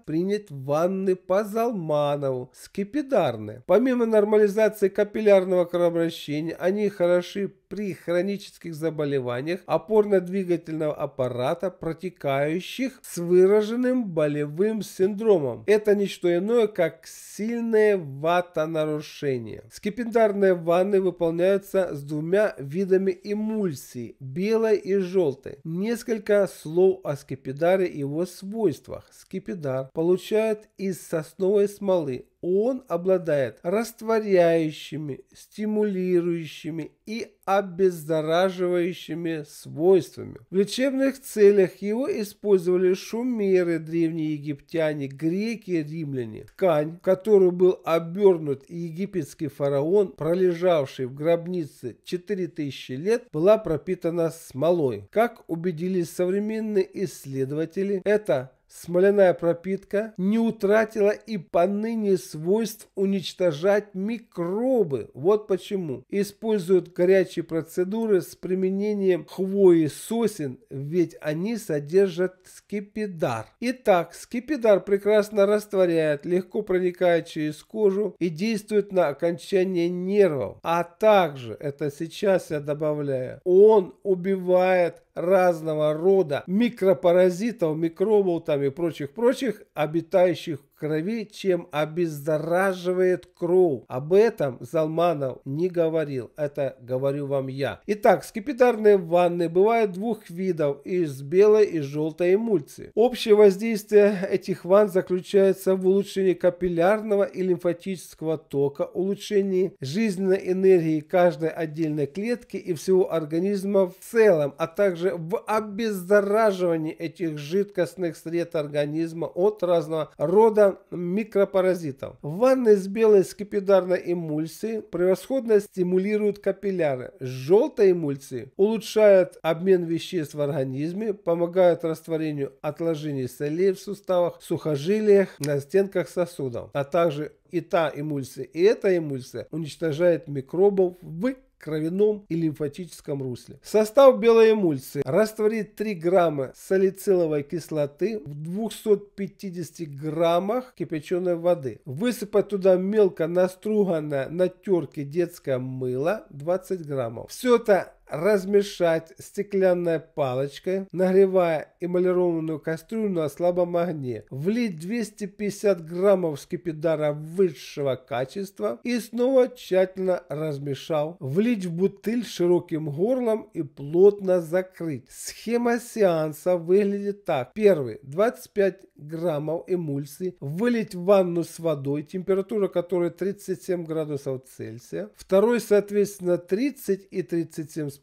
принять ванны по Залманову, скипидарные. Помимо нормализации капиллярного кровообращения, они хороши при хронических заболеваниях опорно-двигательного аппарата, протекающих с выраженным болевым синдромом. Это не что иное, как сильное ватонарушение. Скипидарные ванны выполняются с двумя видами эмульсии – белой и желтой. Несколько слов о скипидаре и его свойствах. Скипидар получают из сосновой смолы он обладает растворяющими, стимулирующими и обеззараживающими свойствами. В лечебных целях его использовали шумеры, древние египтяне, греки, римляне. Ткань, в которую был обернут египетский фараон, пролежавший в гробнице 4000 лет, была пропитана смолой. Как убедились современные исследователи, это Смоляная пропитка не утратила и поныне свойств уничтожать микробы. Вот почему используют горячие процедуры с применением хвои сосен, ведь они содержат скипидар. Итак, скипидар прекрасно растворяет, легко проникает через кожу и действует на окончание нервов. А также, это сейчас я добавляю, он убивает разного рода микропаразитов, микробов там и прочих-прочих, обитающих крови, чем обеззараживает кровь. Об этом Залманов не говорил, это говорю вам я. Итак, скипидарные ванны бывают двух видов, из белой и желтой эмульсии. Общее воздействие этих ванн заключается в улучшении капиллярного и лимфатического тока, улучшении жизненной энергии каждой отдельной клетки и всего организма в целом, а также в обеззараживании этих жидкостных сред организма от разного рода микропаразитов. Ванны с белой скипидарной эмульсией превосходно стимулируют капилляры. С желтой эмульсией улучшают обмен веществ в организме, помогают растворению отложений солей в суставах, сухожилиях, на стенках сосудов, а также и та эмульсия, и эта эмульсия уничтожает микробов в кровяном и лимфатическом русле. Состав белой эмульсии. Растворить 3 грамма салициловой кислоты в 250 граммах кипяченой воды. Высыпать туда мелко наструганное на терке детское мыло 20 граммов. Все это размешать стеклянной палочкой, нагревая эмалированную кастрюлю на слабом огне. Влить 250 граммов скипидара высшего качества и снова тщательно размешал. Влить в бутыль широким горлом и плотно закрыть. Схема сеанса выглядит так. Первый 25 граммов эмульсии вылить в ванну с водой, температура которой 37 градусов Цельсия. Второй соответственно 30 и 37,5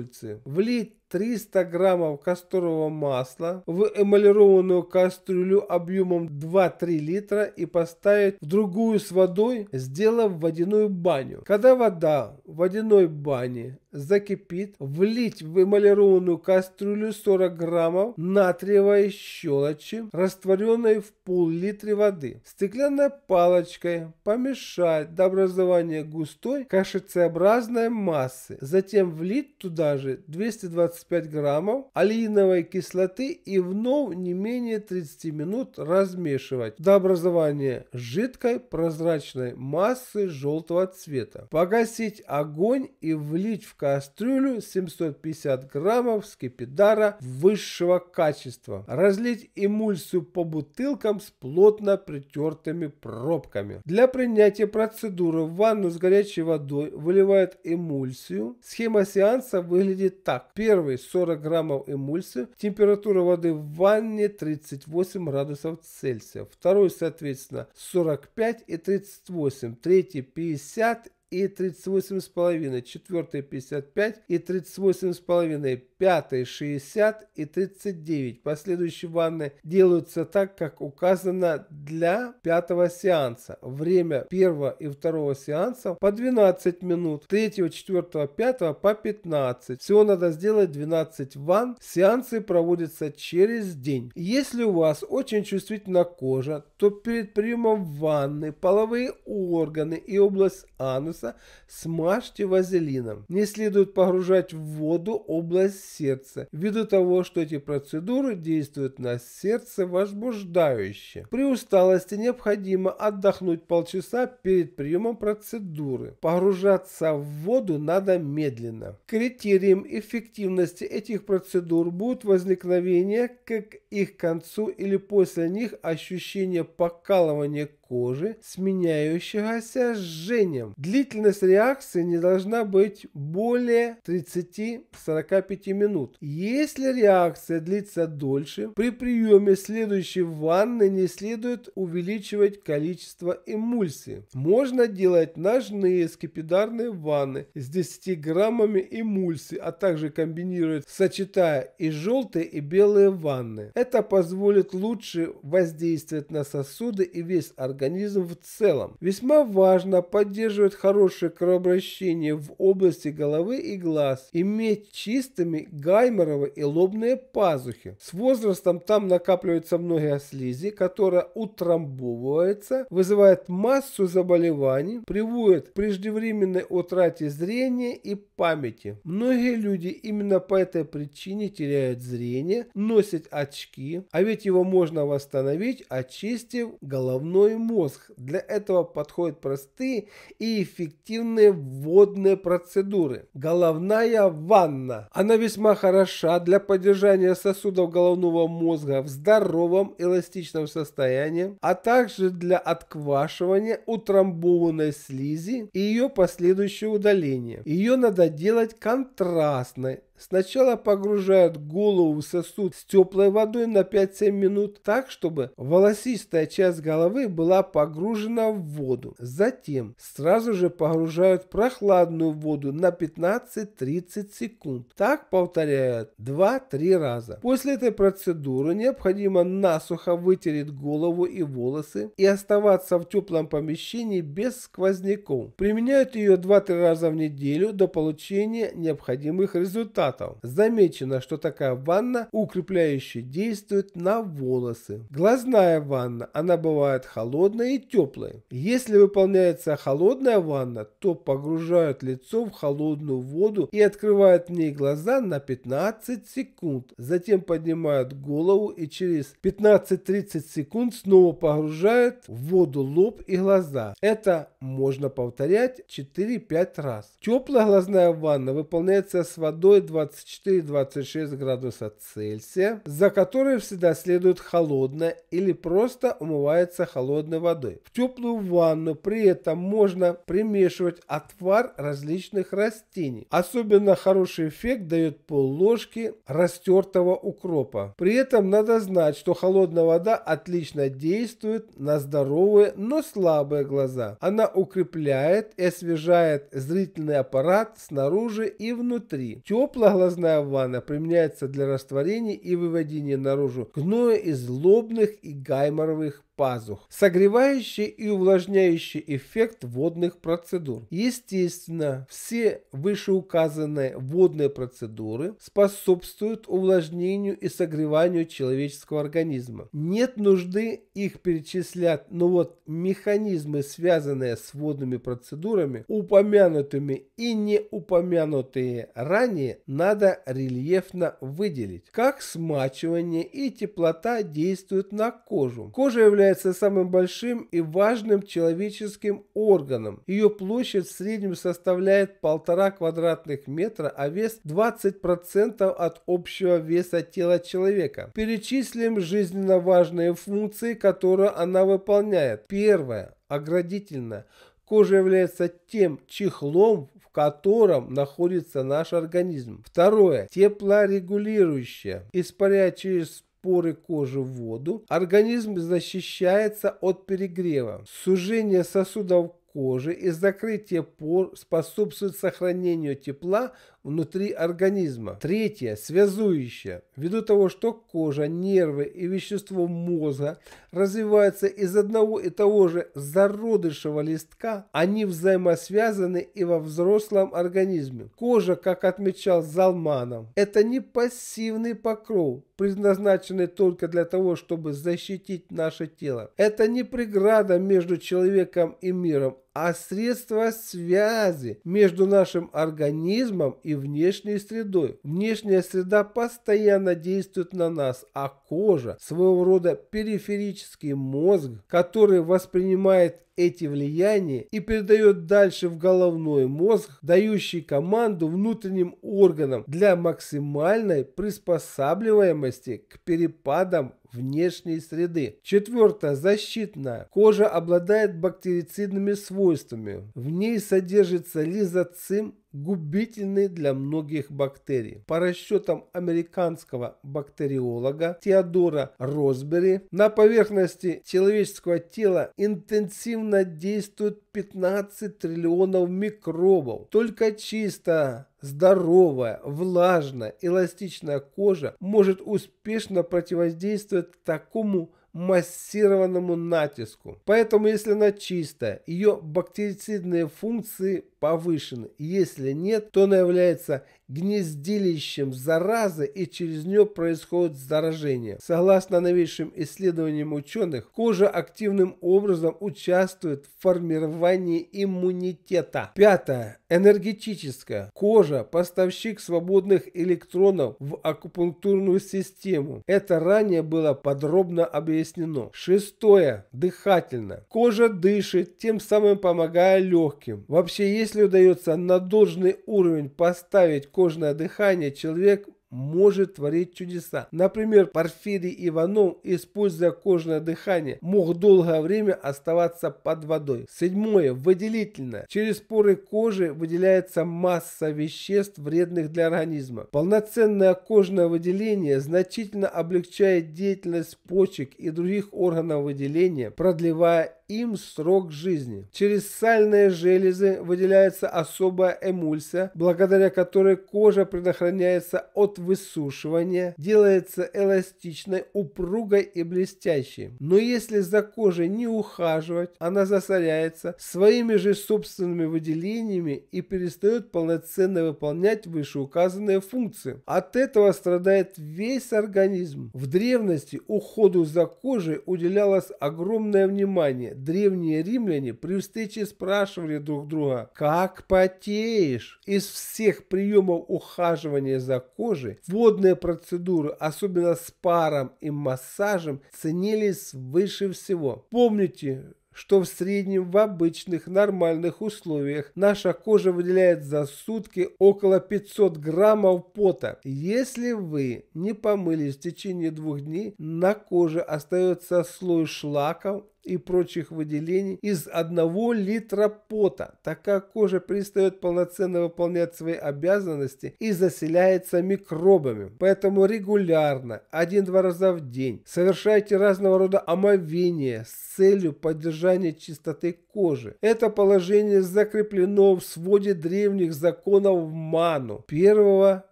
добровольцы, влить 300 граммов касторового масла в эмалированную кастрюлю объемом 2-3 литра и поставить в другую с водой, сделав водяную баню. Когда вода в водяной бане закипит, влить в эмалированную кастрюлю 40 граммов натриевой щелочи, растворенной в пол-литре воды. Стеклянной палочкой помешать до образования густой кашицеобразной массы. Затем влить туда же 220 25 граммов алииновой кислоты и вновь не менее 30 минут размешивать до образования жидкой прозрачной массы желтого цвета. Погасить огонь и влить в кастрюлю 750 граммов скипидара высшего качества. Разлить эмульсию по бутылкам с плотно притертыми пробками. Для принятия процедуры в ванну с горячей водой выливают эмульсию. Схема сеанса выглядит так. Первый первый 40 граммов эмульсии, температура воды в ванне 38 градусов Цельсия, второй соответственно 45 и 38, третий 50 и 38,5, четвертая 55 и 38,5, пятая 60 и 39. Последующие ванны делаются так, как указано для пятого сеанса. Время первого и второго сеансов по 12 минут, третьего, четвертого, пятого по 15. Всего надо сделать 12 ванн. Сеансы проводятся через день. Если у вас очень чувствительна кожа, то перед приемом ванны половые органы и область ануса сердца смажьте вазелином. Не следует погружать в воду область сердца, ввиду того, что эти процедуры действуют на сердце возбуждающе. При усталости необходимо отдохнуть полчаса перед приемом процедуры. Погружаться в воду надо медленно. Критерием эффективности этих процедур будет возникновение к их концу или после них ощущение покалывания кожи, сменяющегося жжением. Длительность реакции не должна быть более 30-45 минут. Если реакция длится дольше, при приеме следующей ванны не следует увеличивать количество эмульсии. Можно делать ножные скипидарные ванны с 10 граммами эмульсии, а также комбинировать, сочетая и желтые, и белые ванны. Это позволит лучше воздействовать на сосуды и весь организм организм в целом. Весьма важно поддерживать хорошее кровообращение в области головы и глаз, иметь чистыми гайморовые и лобные пазухи. С возрастом там накапливаются многие слизи, которые утрамбовываются, вызывают массу заболеваний, приводит к преждевременной утрате зрения и памяти. Многие люди именно по этой причине теряют зрение, носят очки, а ведь его можно восстановить, очистив головной мозг мозг. Для этого подходят простые и эффективные водные процедуры. Головная ванна. Она весьма хороша для поддержания сосудов головного мозга в здоровом эластичном состоянии, а также для отквашивания утрамбованной слизи и ее последующего удаления. Ее надо делать контрастной, Сначала погружают голову в сосуд с теплой водой на 5-7 минут так, чтобы волосистая часть головы была погружена в воду. Затем сразу же погружают прохладную воду на 15-30 секунд. Так повторяют 2-3 раза. После этой процедуры необходимо насухо вытереть голову и волосы и оставаться в теплом помещении без сквозняков. Применяют ее 2-3 раза в неделю до получения необходимых результатов химатом. Замечено, что такая ванна укрепляющая действует на волосы. Глазная ванна, она бывает холодной и теплой. Если выполняется холодная ванна, то погружают лицо в холодную воду и открывают в ней глаза на 15 секунд. Затем поднимают голову и через 15-30 секунд снова погружают в воду лоб и глаза. Это можно повторять 4-5 раз. Теплая глазная ванна выполняется с водой 2 24-26 градуса Цельсия, за которые всегда следует холодно или просто умывается холодной водой. В теплую ванну при этом можно примешивать отвар различных растений. Особенно хороший эффект дает пол ложки растертого укропа. При этом надо знать, что холодная вода отлично действует на здоровые, но слабые глаза. Она укрепляет и освежает зрительный аппарат снаружи и внутри. Теплая малоглазная ванна применяется для растворения и выводения наружу гноя из лобных и гайморовых пазух, согревающий и увлажняющий эффект водных процедур. Естественно, все вышеуказанные водные процедуры способствуют увлажнению и согреванию человеческого организма. Нет нужды их перечислять, но вот механизмы, связанные с водными процедурами, упомянутыми и не упомянутые ранее, надо рельефно выделить. Как смачивание и теплота действуют на кожу. Кожа является является самым большим и важным человеческим органом. Ее площадь в среднем составляет полтора квадратных метра, а вес 20% от общего веса тела человека. Перечислим жизненно важные функции, которые она выполняет. Первое. Оградительная. Кожа является тем чехлом, в котором находится наш организм. Второе. Теплорегулирующее. Испаряя через поры кожи в воду, организм защищается от перегрева. Сужение сосудов кожи и закрытие пор способствует сохранению тепла внутри организма. Третье – связующее. Ввиду того, что кожа, нервы и вещество мозга развиваются из одного и того же зародышего листка, они взаимосвязаны и во взрослом организме. Кожа, как отмечал Залманов, это не пассивный покров, предназначенный только для того, чтобы защитить наше тело. Это не преграда между человеком и миром, а средства связи между нашим организмом и внешней средой. Внешняя среда постоянно действует на нас, а кожа своего рода периферический мозг, который воспринимает эти влияния и передает дальше в головной мозг, дающий команду внутренним органам для максимальной приспосабливаемости к перепадам внешней среды. Четвертое. Защитная. Кожа обладает бактерицидными свойствами. В ней содержится лизоцим губительны для многих бактерий. По расчетам американского бактериолога Теодора Росбери, на поверхности человеческого тела интенсивно действуют 15 триллионов микробов. Только чисто Здоровая, влажная, эластичная кожа может успешно противодействовать такому массированному натиску. Поэтому, если она чистая, ее бактерицидные функции повышены. Если нет, то она является гнездилищем заразы и через нее происходит заражение. Согласно новейшим исследованиям ученых, кожа активным образом участвует в формировании иммунитета. Пятое. Энергетическое. Кожа – поставщик свободных электронов в акупунктурную систему. Это ранее было подробно объяснено. Шестое. Дыхательно. Кожа дышит, тем самым помогая легким. Вообще, если удается на должный уровень поставить кожу, Кожное дыхание человек может творить чудеса. Например, Порфирий Иванов, используя кожное дыхание, мог долгое время оставаться под водой. Седьмое. Выделительное. Через поры кожи выделяется масса веществ, вредных для организма. Полноценное кожное выделение значительно облегчает деятельность почек и других органов выделения, продлевая им срок жизни. Через сальные железы выделяется особая эмульсия, благодаря которой кожа предохраняется от высушивания, делается эластичной, упругой и блестящей. Но если за кожей не ухаживать, она засоряется своими же собственными выделениями и перестает полноценно выполнять вышеуказанные функции. От этого страдает весь организм. В древности уходу за кожей уделялось огромное внимание древние римляне при встрече спрашивали друг друга, как потеешь. Из всех приемов ухаживания за кожей водные процедуры, особенно с паром и массажем, ценились выше всего. Помните, что в среднем в обычных нормальных условиях наша кожа выделяет за сутки около 500 граммов пота. Если вы не помылись в течение двух дней, на коже остается слой шлаков и прочих выделений из одного литра пота, так как кожа перестает полноценно выполнять свои обязанности и заселяется микробами. Поэтому регулярно, один-два раза в день, совершайте разного рода омовения с целью поддержания чистоты кожи. Это положение закреплено в своде древних законов Ману, первого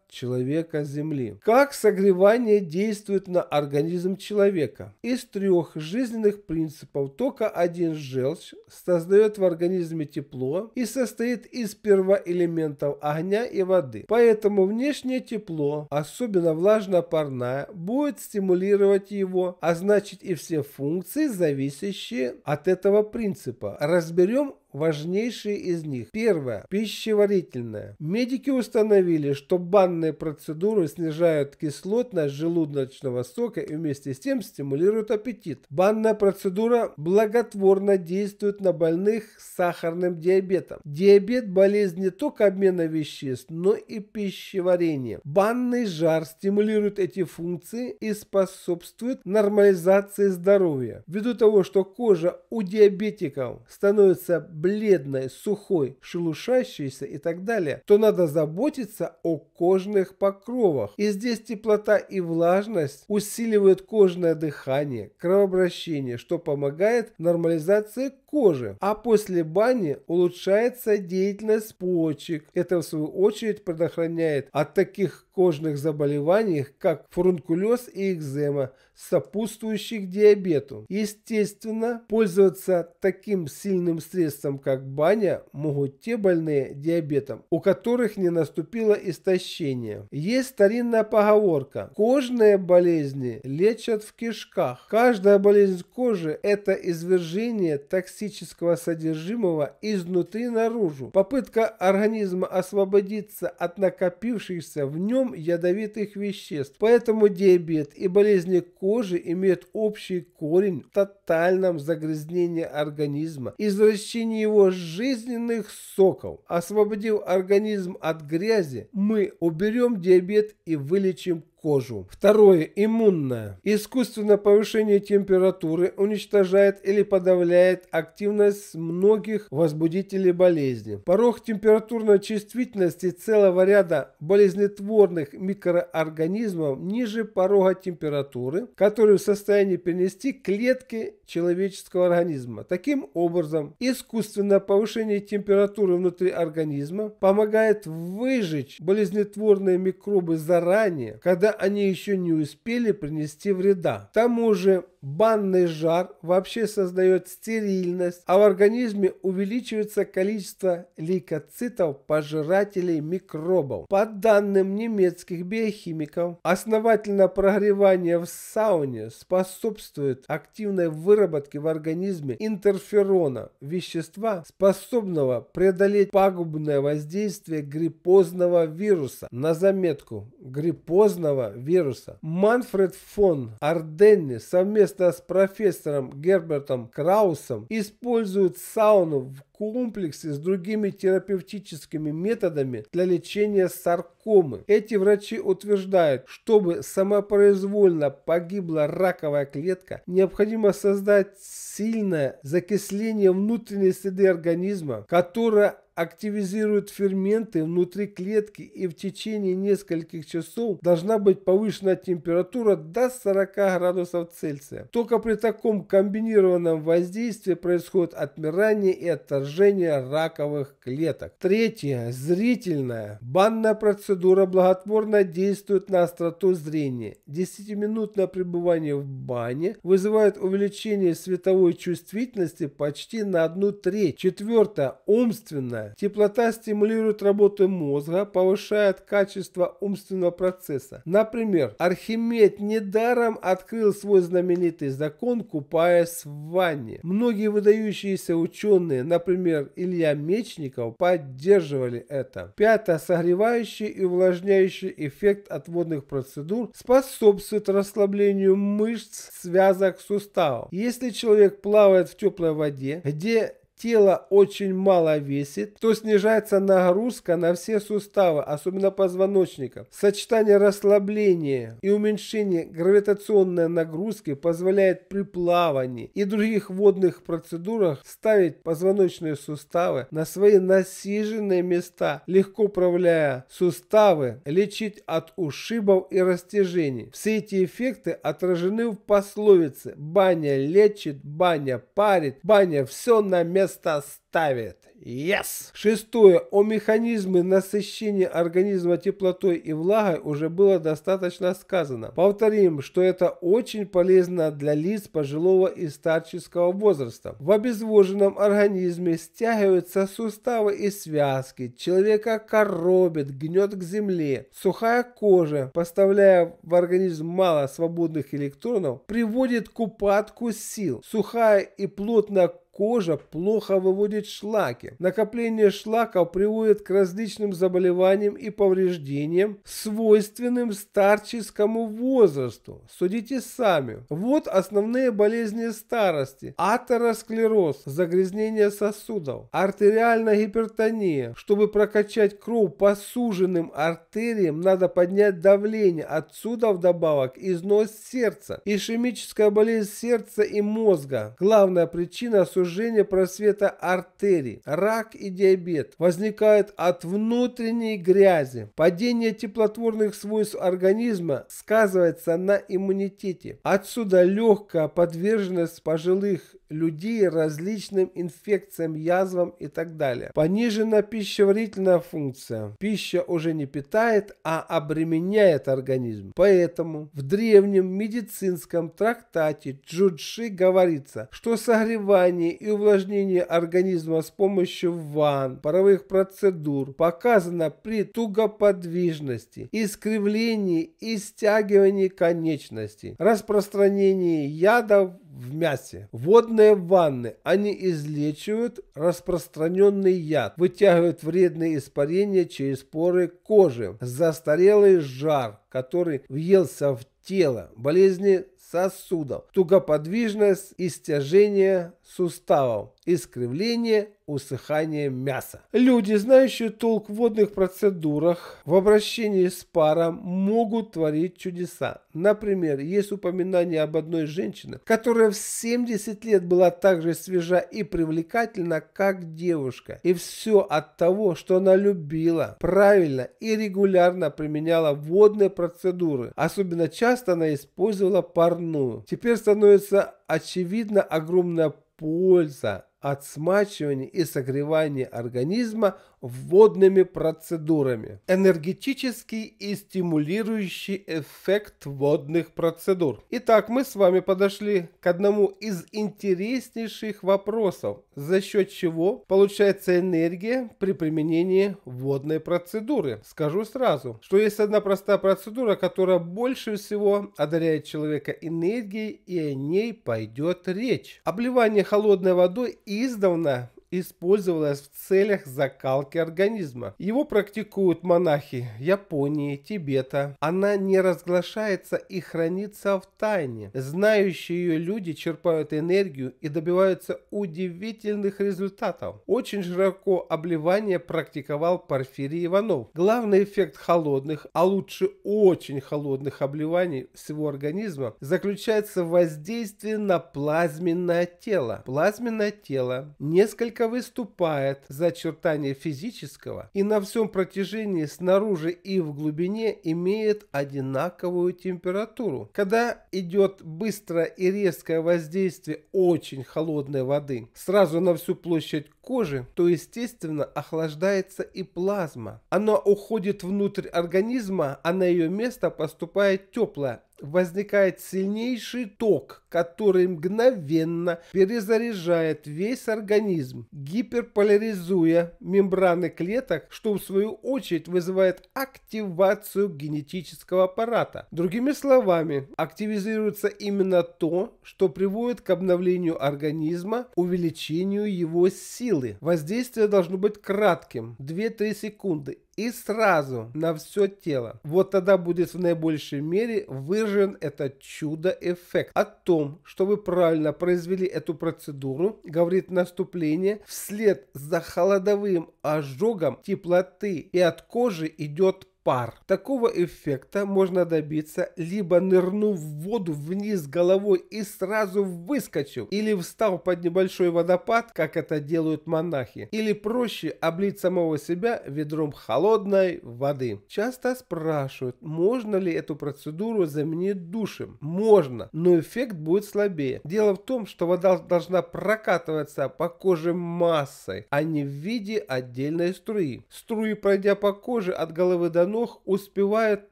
человека Земли. Как согревание действует на организм человека? Из трех жизненных принципов только один желчь создает в организме тепло и состоит из первоэлементов огня и воды. Поэтому внешнее тепло, особенно влажно-парное, будет стимулировать его, а значит и все функции, зависящие от этого принципа. Разберем важнейшие из них. Первое. Пищеварительное. Медики установили, что банные процедуры снижают кислотность желудочного сока и вместе с тем стимулируют аппетит. Банная процедура благотворно действует на больных с сахарным диабетом. Диабет – болезнь не только обмена веществ, но и пищеварения. Банный жар стимулирует эти функции и способствует нормализации здоровья. Ввиду того, что кожа у диабетиков становится бледной, сухой, шелушащейся и так далее, то надо заботиться о кожных покровах. И здесь теплота и влажность усиливают кожное дыхание, кровообращение, что помогает нормализации кожи. А после бани улучшается деятельность почек. Это в свою очередь предохраняет от таких кожных заболеваний, как фурункулез и экзема, сопутствующих диабету. Естественно, пользоваться таким сильным средством местом, как баня, могут те больные диабетом, у которых не наступило истощение. Есть старинная поговорка «Кожные болезни лечат в кишках». Каждая болезнь кожи – это извержение токсического содержимого изнутри наружу, попытка организма освободиться от накопившихся в нем ядовитых веществ. Поэтому диабет и болезни кожи имеют общий корень в тотальном загрязнении организма, извращении его жизненных соков, освободив организм от грязи, мы уберем диабет и вылечим кожу. Второе. иммунное. Искусственное повышение температуры уничтожает или подавляет активность многих возбудителей болезни. Порог температурной чувствительности целого ряда болезнетворных микроорганизмов ниже порога температуры, который в состоянии перенести клетки человеческого организма. Таким образом, искусственное повышение температуры внутри организма помогает выжечь болезнетворные микробы заранее, когда когда они еще не успели принести вреда. К тому же банный жар вообще создает стерильность, а в организме увеличивается количество лейкоцитов, пожирателей микробов. По данным немецких биохимиков, основательное прогревание в сауне способствует активной выработке в организме интерферона, вещества, способного преодолеть пагубное воздействие гриппозного вируса. На заметку, гриппозного вируса. Манфред фон Арденни совместно совместно с профессором Гербертом Краусом используют сауну в комплексе с другими терапевтическими методами для лечения саркомы. Эти врачи утверждают, чтобы самопроизвольно погибла раковая клетка, необходимо создать сильное закисление внутренней среды организма, которое активизирует ферменты внутри клетки и в течение нескольких часов должна быть повышена температура до 40 градусов Цельсия. Только при таком комбинированном воздействии происходит отмирание и отторжение раковых клеток. Третье. Зрительная. Банная процедура благотворно действует на остроту зрения. Десятиминутное пребывание в бане вызывает увеличение световой чувствительности почти на одну треть. Четвертое. Умственная. Теплота стимулирует работу мозга, повышает качество умственного процесса. Например, Архимед недаром открыл свой знаменитый закон, купаясь в ванне. Многие выдающиеся ученые, например, Илья Мечников, поддерживали это. Пятое. Согревающий и увлажняющий эффект от водных процедур способствует расслаблению мышц, связок, суставов. Если человек плавает в теплой воде, где тело очень мало весит, то снижается нагрузка на все суставы, особенно позвоночника. Сочетание расслабления и уменьшения гравитационной нагрузки позволяет при плавании и других водных процедурах ставить позвоночные суставы на свои насиженные места, легко управляя суставы, лечить от ушибов и растяжений. Все эти эффекты отражены в пословице «баня лечит, баня парит, баня все на место» место ставит. Yes! Шестое. О механизме насыщения организма теплотой и влагой уже было достаточно сказано. Повторим, что это очень полезно для лиц пожилого и старческого возраста. В обезвоженном организме стягиваются суставы и связки, человека коробит, гнет к земле. Сухая кожа, поставляя в организм мало свободных электронов, приводит к упадку сил. Сухая и плотно кожа плохо выводит шлаки. Накопление шлаков приводит к различным заболеваниям и повреждениям, свойственным старческому возрасту. Судите сами. Вот основные болезни старости. Атеросклероз, загрязнение сосудов, артериальная гипертония. Чтобы прокачать кровь по суженным артериям, надо поднять давление. Отсюда вдобавок износ сердца, ишемическая болезнь сердца и мозга. Главная причина сужения сужение просвета артерий, рак и диабет возникают от внутренней грязи. Падение теплотворных свойств организма сказывается на иммунитете. Отсюда легкая подверженность пожилых людей различным инфекциям, язвам и так далее. Понижена пищеварительная функция. Пища уже не питает, а обременяет организм. Поэтому в древнем медицинском трактате Джудши говорится, что согревание и увлажнение организма с помощью ванн, паровых процедур показано при тугоподвижности, искривлении и стягивании конечностей, распространении ядов в мясе. Водные ванны. Они излечивают распространенный яд, вытягивают вредные испарения через поры кожи. Застарелый жар, который въелся в тело, болезни сосудов, тугоподвижность и стяжение суставов, искривление, усыхание мяса. Люди, знающие толк в водных процедурах в обращении с паром, могут творить чудеса. Например, есть упоминание об одной женщине, которая в 70 лет была так же свежа и привлекательна, как девушка. И все от того, что она любила, правильно и регулярно применяла водные процедуры. Особенно часто она использовала парную. Теперь становится очевидно огромная польза от смачивания и согревания организма водными процедурами. Энергетический и стимулирующий эффект водных процедур. Итак, мы с вами подошли к одному из интереснейших вопросов, за счет чего получается энергия при применении водной процедуры. Скажу сразу, что есть одна простая процедура, которая больше всего одаряет человека энергией и о ней пойдет речь. Обливание холодной водой издавна использовалось в целях закалки организма. Его практикуют монахи Японии, Тибета. Она не разглашается и хранится в тайне. Знающие ее люди черпают энергию и добиваются удивительных результатов. Очень широко обливание практиковал Порфирий Иванов. Главный эффект холодных, а лучше очень холодных обливаний всего организма заключается в воздействии на плазменное тело. Плазменное тело несколько несколько выступает за очертания физического и на всем протяжении снаружи и в глубине имеет одинаковую температуру. Когда идет быстрое и резкое воздействие очень холодной воды сразу на всю площадь кожи, то естественно охлаждается и плазма. Она уходит внутрь организма, а на ее место поступает теплая, возникает сильнейший ток, который мгновенно перезаряжает весь организм, гиперполяризуя мембраны клеток, что в свою очередь вызывает активацию генетического аппарата. Другими словами, активизируется именно то, что приводит к обновлению организма, увеличению его сил силы. Воздействие должно быть кратким, 2-3 секунды и сразу на все тело. Вот тогда будет в наибольшей мере выражен этот чудо-эффект. О том, что вы правильно произвели эту процедуру, говорит наступление, вслед за холодовым ожогом теплоты и от кожи идет пар. Такого эффекта можно добиться, либо нырнув в воду вниз головой и сразу выскочив, или встав под небольшой водопад, как это делают монахи, или проще облить самого себя ведром холодной воды. Часто спрашивают, можно ли эту процедуру заменить душем. Можно, но эффект будет слабее. Дело в том, что вода должна прокатываться по коже массой, а не в виде отдельной струи. Струи, пройдя по коже от головы до носа, трех успевают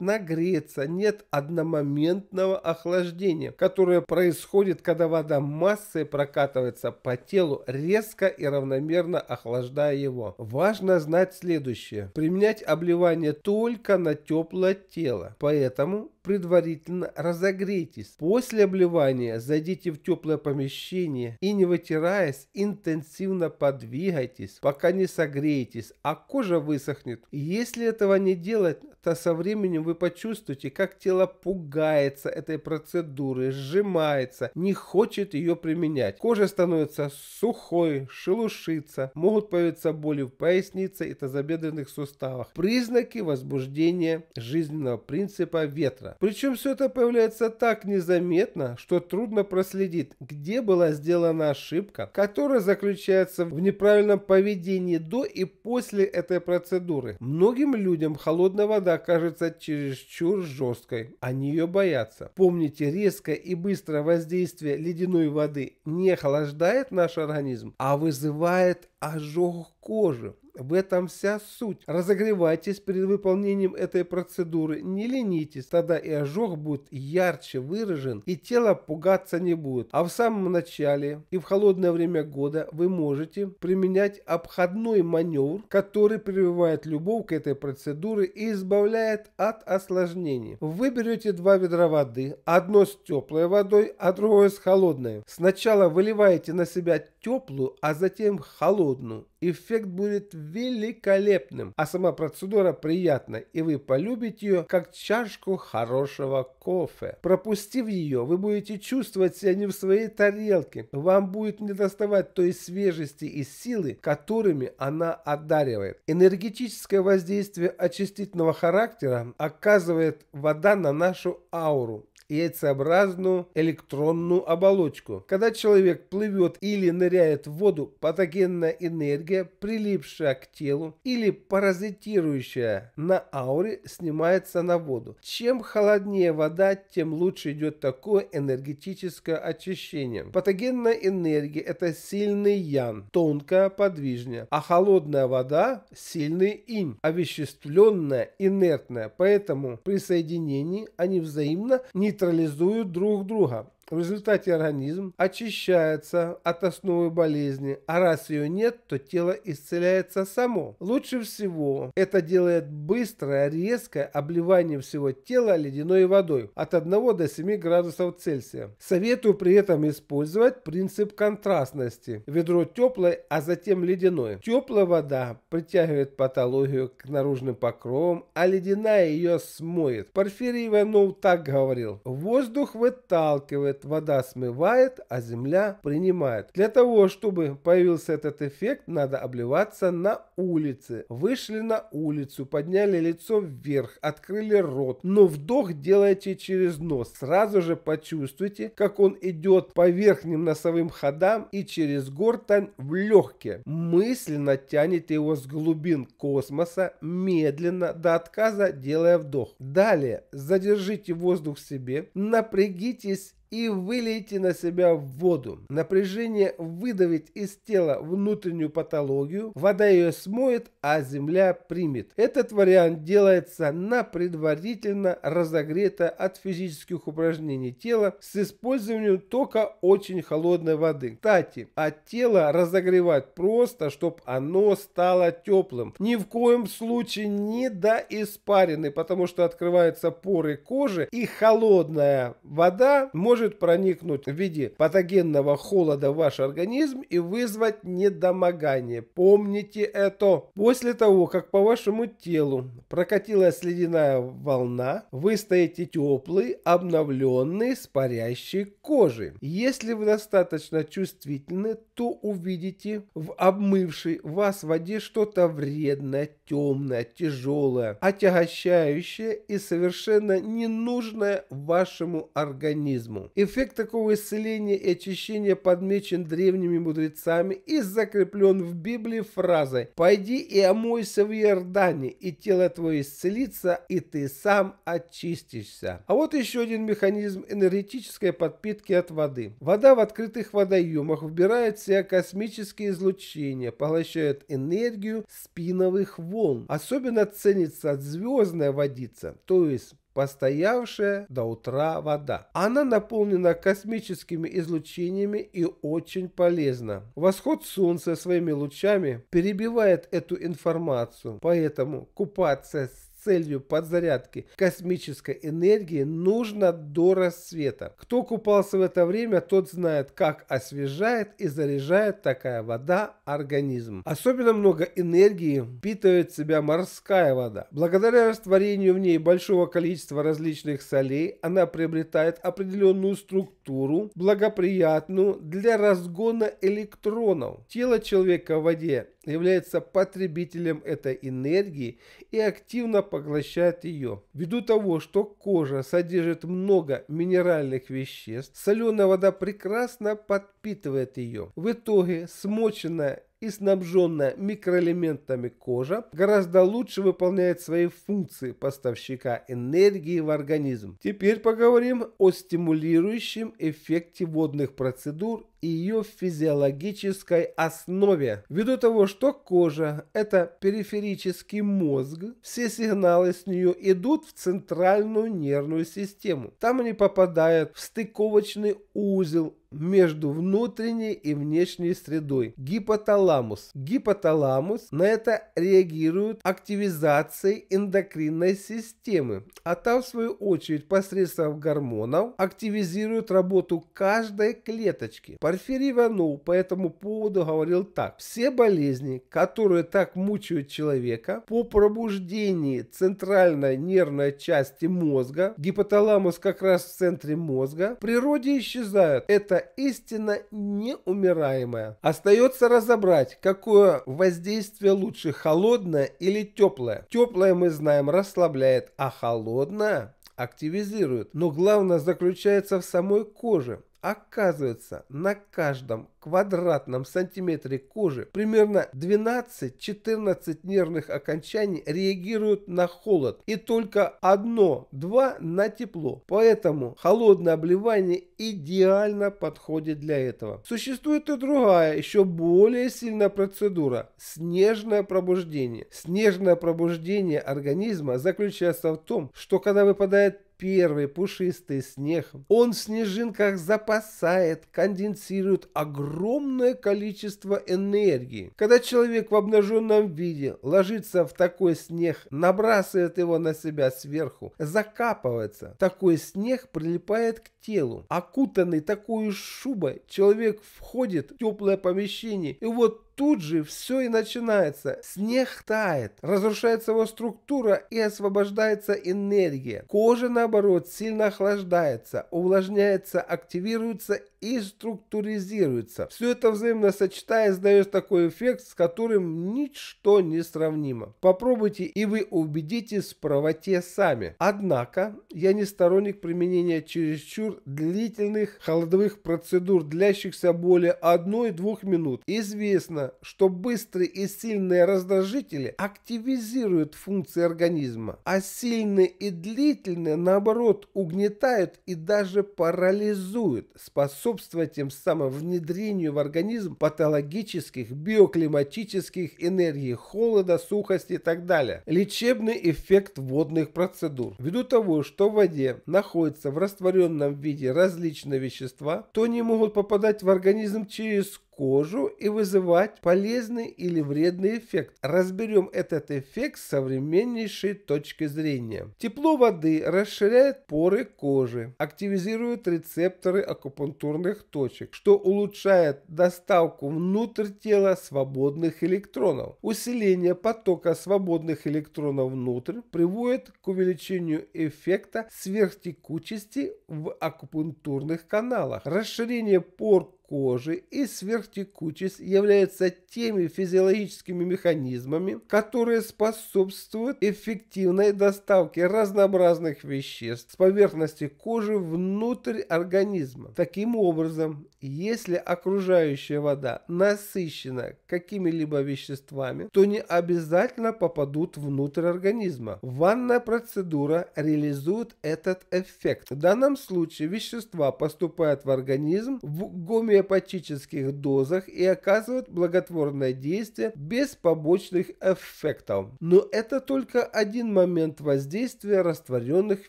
нагреться, нет одномоментного охлаждения, которое происходит, когда вода массой прокатывается по телу, резко и равномерно охлаждая его. Важно знать следующее. Применять обливание только на теплое тело, поэтому предварительно разогрейтесь. После обливания зайдите в теплое помещение и не вытираясь, интенсивно подвигайтесь, пока не согреетесь, а кожа высохнет. Если этого не делать, делать, то со временем вы почувствуете, как тело пугается этой процедуры, сжимается, не хочет ее применять. Кожа становится сухой, шелушится, могут появиться боли в пояснице и тазобедренных суставах. Признаки возбуждения жизненного принципа ветра. Причем все это появляется так незаметно, что трудно проследить, где была сделана ошибка, которая заключается в неправильном поведении до и после этой процедуры. Многим людям холодно Холодная вода кажется чересчур жесткой. Они ее боятся. Помните, резкое и быстрое воздействие ледяной воды не охлаждает наш организм, а вызывает ожог кожи. В этом вся суть. Разогревайтесь перед выполнением этой процедуры, не ленитесь, тогда и ожог будет ярче выражен, и тело пугаться не будет. А в самом начале и в холодное время года вы можете применять обходной маневр, который прививает любовь к этой процедуре и избавляет от осложнений. Вы берете два ведра воды, одно с теплой водой, а другое с холодной. Сначала выливаете на себя теплую, а затем холодную. И в эффект будет великолепным, а сама процедура приятна, и вы полюбите ее как чашку хорошего кофе. Пропустив ее, вы будете чувствовать себя не в своей тарелке. Вам будет не недоставать той свежести и силы, которыми она одаривает. Энергетическое воздействие очистительного характера оказывает вода на нашу ауру яйцеобразную электронную оболочку. Когда человек плывет или ныряет в воду, патогенная энергия, прилипшая к телу или паразитирующая на ауре, снимается на воду. Чем холоднее вода, тем лучше идет такое энергетическое очищение. Патогенная энергия – это сильный ян, тонкая подвижная, а холодная вода – сильный инь, овеществленная, инертная. Поэтому при соединении они взаимно не нейтрализуют друг друга. В результате организм очищается от основы болезни, а раз ее нет, то тело исцеляется само. Лучше всего это делает быстрое, резкое обливание всего тела ледяной водой от 1 до 7 градусов Цельсия. Советую при этом использовать принцип контрастности. Ведро теплой, а затем ледяной. Теплая вода притягивает патологию к наружным покровам, а ледяная ее смоет. Порфирий Иванов так говорил. Воздух выталкивает этот вода смывает, а земля принимает. Для того, чтобы появился этот эффект, надо обливаться на улице. Вышли на улицу, подняли лицо вверх, открыли рот, но ну, вдох делайте через нос. Сразу же почувствуйте, как он идет по верхним носовым ходам и через гортань в легкие. Мысленно тянете его с глубин космоса, медленно до отказа делая вдох. Далее задержите воздух в себе, напрягитесь и вылейте на себя воду. Напряжение выдавит из тела внутреннюю патологию, вода ее смоет, а земля примет. Этот вариант делается на предварительно разогрето от физических упражнений тела с использованием тока очень холодной воды. Кстати, а тело разогревать просто, чтобы оно стало теплым. Ни в коем случае не до испарины, потому что открываются поры кожи и холодная вода может может проникнуть в виде патогенного холода в ваш организм и вызвать недомогание. Помните это. После того, как по вашему телу прокатилась ледяная волна, вы стоите теплый, обновленный, с парящей кожей. Если вы достаточно чувствительны, то увидите в обмывшей вас воде что-то вредное, темное, тяжелое, отягощающее и совершенно ненужное вашему организму. Эффект такого исцеления и очищения подмечен древними мудрецами и закреплен в Библии фразой «Пойди и омойся в Иордане, и тело твое исцелится, и ты сам очистишься». А вот еще один механизм энергетической подпитки от воды. Вода в открытых водоемах вбирает в себя космические излучения, поглощает энергию спиновых волн. Особенно ценится звездная водица, то есть постоявшая до утра вода. Она наполнена космическими излучениями и очень полезна. Восход солнца своими лучами перебивает эту информацию, поэтому купаться с целью подзарядки космической энергии нужно до рассвета. Кто купался в это время, тот знает, как освежает и заряжает такая вода организм. Особенно много энергии впитывает в себя морская вода. Благодаря растворению в ней большого количества различных солей, она приобретает определенную структуру, благоприятную для разгона электронов. Тело человека в воде является потребителем этой энергии и активно поглощает ее. Ввиду того, что кожа содержит много минеральных веществ, соленая вода прекрасно подпитывает ее. В итоге смоченная и снабженная микроэлементами кожа гораздо лучше выполняет свои функции поставщика энергии в организм. Теперь поговорим о стимулирующем эффекте водных процедур ее физиологической основе. Ввиду того, что кожа – это периферический мозг, все сигналы с нее идут в центральную нервную систему. Там они попадают в стыковочный узел между внутренней и внешней средой. Гипоталамус. Гипоталамус на это реагирует активизацией эндокринной системы, а та в свою очередь посредством гормонов активизирует работу каждой клеточки. Порфирий Иванов по этому поводу говорил так. Все болезни, которые так мучают человека, по пробуждении центральной нервной части мозга, гипоталамус как раз в центре мозга, в природе исчезают. Это истина неумираемая. Остается разобрать, какое воздействие лучше, холодное или теплое. Теплое, мы знаем, расслабляет, а холодное активизирует. Но главное заключается в самой коже. Оказывается, на каждом квадратном сантиметре кожи примерно 12-14 нервных окончаний реагируют на холод и только одно-два на тепло. Поэтому холодное обливание идеально подходит для этого. Существует и другая, еще более сильная процедура – снежное пробуждение. Снежное пробуждение организма заключается в том, что когда выпадает первый пушистый снег. Он в снежинках запасает, конденсирует огромное количество энергии. Когда человек в обнаженном виде ложится в такой снег, набрасывает его на себя сверху, закапывается, такой снег прилипает к телу. Окутанный такой шубой, человек входит в теплое помещение и вот тут же все и начинается. Снег тает, разрушается его структура и освобождается энергия. Кожа, наоборот, сильно охлаждается, увлажняется, активируется и структуризируется. Все это взаимно сочетаясь, дает такой эффект, с которым ничто не сравнимо. Попробуйте и вы убедитесь в правоте сами. Однако, я не сторонник применения чересчур длительных холодовых процедур, длящихся более 1-2 минут. Известно, что быстрые и сильные раздражители активизируют функции организма, а сильные и длительные, наоборот, угнетают и даже парализуют способность способствуя тем самым внедрению в организм патологических, биоклиматических энергий, холода, сухости и так далее. Лечебный эффект водных процедур. Ввиду того, что в воде находятся в растворенном виде различные вещества, то они могут попадать в организм через кожу и вызывать полезный или вредный эффект. Разберем этот эффект с современнейшей точки зрения. Тепло воды расширяет поры кожи, активизирует рецепторы акупунктурных точек, что улучшает доставку внутрь тела свободных электронов. Усиление потока свободных электронов внутрь приводит к увеличению эффекта сверхтекучести в акупунктурных каналах. Расширение пор кожи и сверхтекучесть являются теми физиологическими механизмами, которые способствуют эффективной доставке разнообразных веществ с поверхности кожи внутрь организма. Таким образом, если окружающая вода насыщена какими-либо веществами, то не обязательно попадут внутрь организма. Ванная процедура реализует этот эффект. В данном случае вещества поступают в организм в гомеостазии терапевтических дозах и оказывают благотворное действие без побочных эффектов. Но это только один момент воздействия растворенных